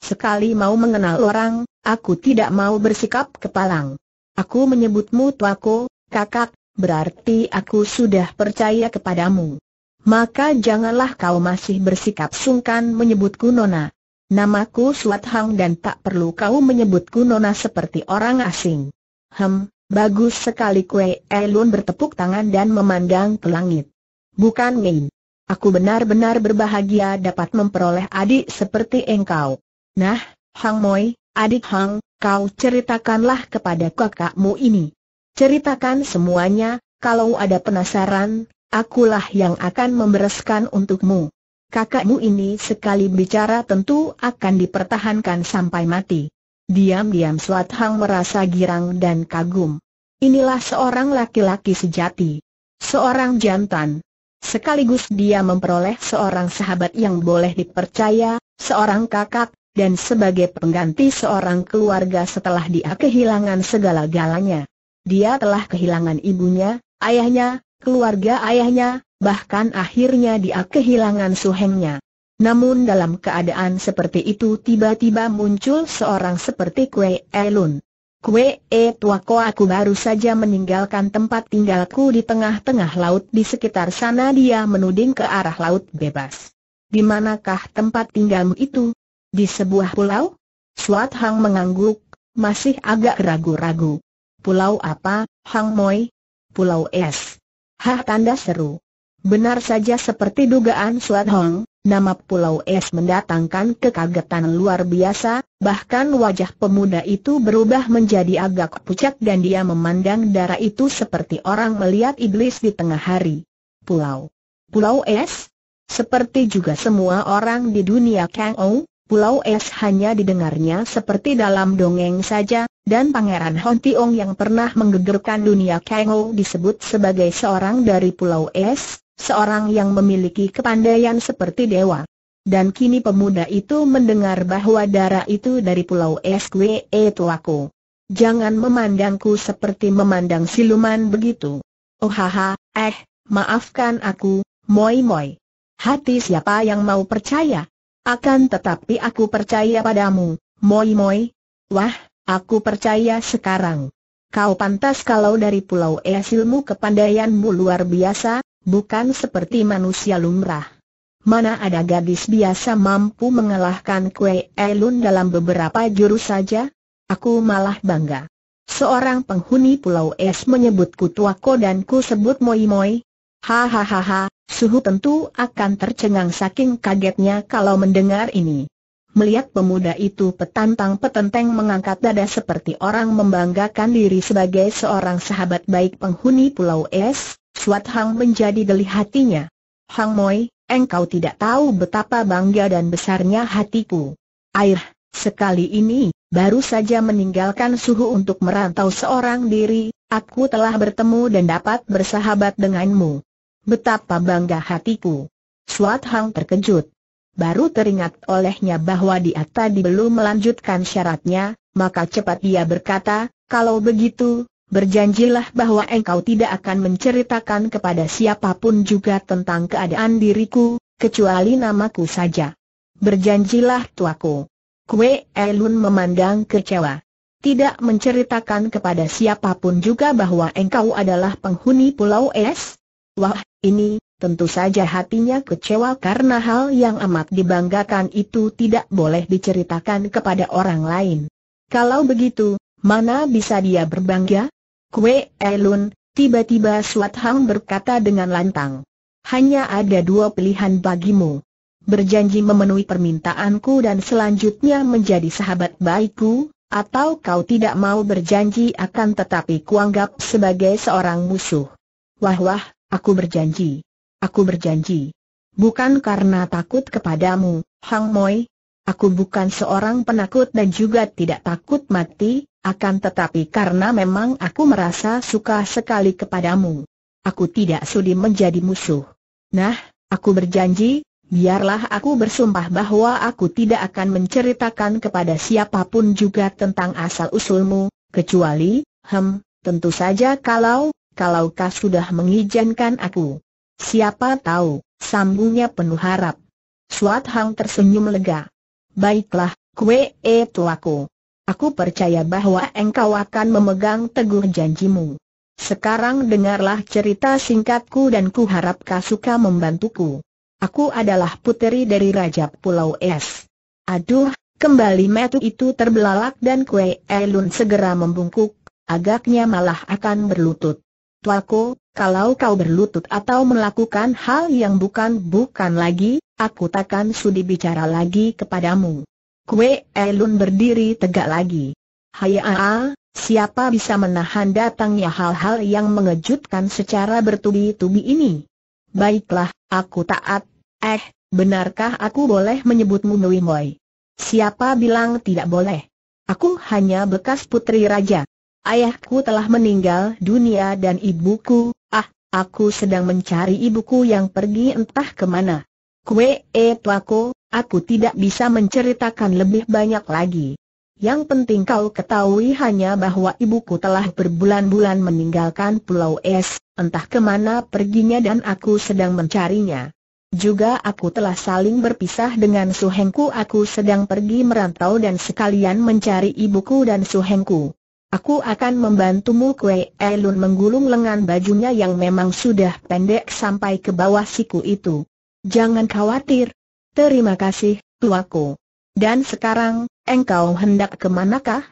Sekali mau mengenal orang, aku tidak mau bersikap kepalang. Aku menyebutmu tuaku, kakak, berarti aku sudah percaya kepadamu. Maka janganlah kau masih bersikap sungkan menyebutku Nona. Namaku Suat Hang dan tak perlu kau menyebutku Nona seperti orang asing. Hem, bagus sekali kue Elun bertepuk tangan dan memandang ke langit. Bukan main, Aku benar-benar berbahagia dapat memperoleh adik seperti engkau. Nah, Hang Moi, adik Hang, kau ceritakanlah kepada kakakmu ini. Ceritakan semuanya, kalau ada penasaran, akulah yang akan membereskan untukmu. Kakakmu ini sekali bicara tentu akan dipertahankan sampai mati. Diam-diam Suat Hang merasa girang dan kagum. Inilah seorang laki-laki sejati. Seorang jantan. Sekaligus dia memperoleh seorang sahabat yang boleh dipercaya, seorang kakak, dan sebagai pengganti seorang keluarga setelah dia kehilangan segala-galanya. Dia telah kehilangan ibunya, ayahnya, keluarga ayahnya, bahkan akhirnya dia kehilangan suhengnya. Namun dalam keadaan seperti itu tiba-tiba muncul seorang seperti Kue Elun. Kue E Tuako aku baru saja meninggalkan tempat tinggalku di tengah-tengah laut di sekitar sana dia menuding ke arah laut bebas. Di manakah tempat tinggalmu itu? Di sebuah pulau? Suat Hang mengangguk, masih agak ragu-ragu. Pulau apa, Hang Moi? Pulau Es. Hah tanda seru. Benar saja seperti dugaan Suat Hang, Nama Pulau Es mendatangkan kekagetan luar biasa, bahkan wajah pemuda itu berubah menjadi agak pucat dan dia memandang darah itu seperti orang melihat iblis di tengah hari. Pulau. Pulau Es? Seperti juga semua orang di dunia Kang Ou, Pulau Es hanya didengarnya seperti dalam dongeng saja, dan Pangeran Hon Tiong yang pernah menggegerkan dunia Kengou disebut sebagai seorang dari Pulau Es, seorang yang memiliki kepandaian seperti dewa. Dan kini pemuda itu mendengar bahwa darah itu dari Pulau Es Kwe e Tuaku. Jangan memandangku seperti memandang siluman begitu. Oh haha, eh, maafkan aku, moi moi. Hati siapa yang mau percaya? Akan tetapi aku percaya padamu, Moi Moi. Wah, aku percaya sekarang. Kau pantas kalau dari Pulau Es ilmu kepandaianmu luar biasa, bukan seperti manusia lumrah. Mana ada gadis biasa mampu mengalahkan Kue Elun dalam beberapa jurus saja? Aku malah bangga. Seorang penghuni Pulau Es menyebutku tuako dan ku sebut moi-moi, Hahaha, Suhu tentu akan tercengang saking kagetnya kalau mendengar ini. Melihat pemuda itu petantang petenteng mengangkat dada seperti orang membanggakan diri sebagai seorang sahabat baik penghuni Pulau Es, Suat Hang menjadi geli hatinya. Hang Moi, engkau tidak tahu betapa bangga dan besarnya hatiku. Air, sekali ini, baru saja meninggalkan Suhu untuk merantau seorang diri, aku telah bertemu dan dapat bersahabat denganmu. Betapa bangga hatiku. Suat Hang terkejut. Baru teringat olehnya bahwa dia tadi belum melanjutkan syaratnya, maka cepat dia berkata, kalau begitu, berjanjilah bahwa engkau tidak akan menceritakan kepada siapapun juga tentang keadaan diriku, kecuali namaku saja. Berjanjilah tuaku. Kue Elun memandang kecewa tidak menceritakan kepada siapapun juga bahwa engkau adalah penghuni Pulau Es? Wah, ini, tentu saja hatinya kecewa karena hal yang amat dibanggakan itu tidak boleh diceritakan kepada orang lain. Kalau begitu, mana bisa dia berbangga? Kue Elun, tiba-tiba Suat Hang berkata dengan lantang. Hanya ada dua pilihan bagimu. Berjanji memenuhi permintaanku dan selanjutnya menjadi sahabat baikku, atau kau tidak mau berjanji akan tetapi kuanggap sebagai seorang musuh. Wah wah, Aku berjanji. Aku berjanji. Bukan karena takut kepadamu, Hang Moi. Aku bukan seorang penakut dan juga tidak takut mati, akan tetapi karena memang aku merasa suka sekali kepadamu. Aku tidak sudi menjadi musuh. Nah, aku berjanji, biarlah aku bersumpah bahwa aku tidak akan menceritakan kepada siapapun juga tentang asal-usulmu, kecuali, hem, tentu saja kalau kalau kau sudah mengizinkan aku. Siapa tahu, sambungnya penuh harap. Suat Hang tersenyum lega. Baiklah, kue itu e aku. Aku percaya bahwa engkau akan memegang teguh janjimu. Sekarang dengarlah cerita singkatku dan ku harap kau suka membantuku. Aku adalah puteri dari Raja Pulau Es. Aduh, kembali metu itu terbelalak dan kue Elun segera membungkuk, agaknya malah akan berlutut. Tuaku, kalau kau berlutut atau melakukan hal yang bukan-bukan lagi, aku takkan sudi bicara lagi kepadamu. Kue Elun berdiri tegak lagi. Hai Aa, ah, ah, siapa bisa menahan datangnya hal-hal yang mengejutkan secara bertubi-tubi ini? Baiklah, aku taat. Eh, benarkah aku boleh menyebutmu Nui Moi? Siapa bilang tidak boleh? Aku hanya bekas putri raja. Ayahku telah meninggal dunia dan ibuku, ah, aku sedang mencari ibuku yang pergi entah kemana. Kue e eh, tuako, aku tidak bisa menceritakan lebih banyak lagi. Yang penting kau ketahui hanya bahwa ibuku telah berbulan-bulan meninggalkan Pulau Es, entah kemana perginya dan aku sedang mencarinya. Juga aku telah saling berpisah dengan suhengku aku sedang pergi merantau dan sekalian mencari ibuku dan suhengku. Aku akan membantumu Kue Elun menggulung lengan bajunya yang memang sudah pendek sampai ke bawah siku itu. Jangan khawatir. Terima kasih, tuaku. Dan sekarang, engkau hendak ke manakah?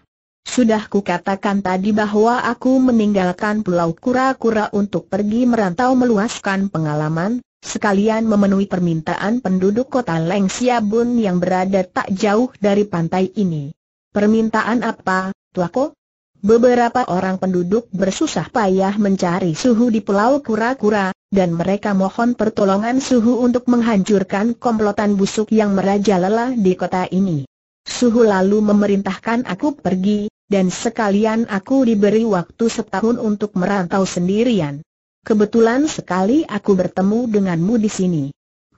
Sudah kukatakan tadi bahwa aku meninggalkan pulau kura-kura untuk pergi merantau meluaskan pengalaman, sekalian memenuhi permintaan penduduk kota Leng Siabun yang berada tak jauh dari pantai ini. Permintaan apa, tuaku? Beberapa orang penduduk bersusah payah mencari suhu di Pulau Kura-Kura, dan mereka mohon pertolongan suhu untuk menghancurkan komplotan busuk yang merajalela di kota ini. Suhu lalu memerintahkan aku pergi, dan sekalian aku diberi waktu setahun untuk merantau sendirian. Kebetulan sekali aku bertemu denganmu di sini.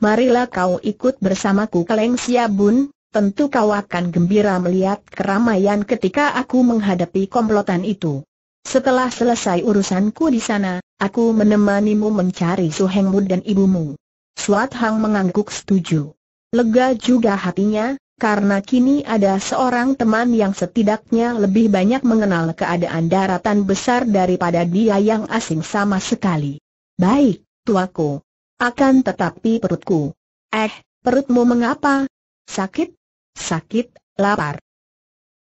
Marilah kau ikut bersamaku ke Lengsia Bun tentu kau akan gembira melihat keramaian ketika aku menghadapi komplotan itu. Setelah selesai urusanku di sana, aku menemanimu mencari suhengmu dan ibumu. Suat Hang mengangguk setuju. Lega juga hatinya, karena kini ada seorang teman yang setidaknya lebih banyak mengenal keadaan daratan besar daripada dia yang asing sama sekali. Baik, tuaku. Akan tetapi perutku. Eh, perutmu mengapa? Sakit? sakit, lapar,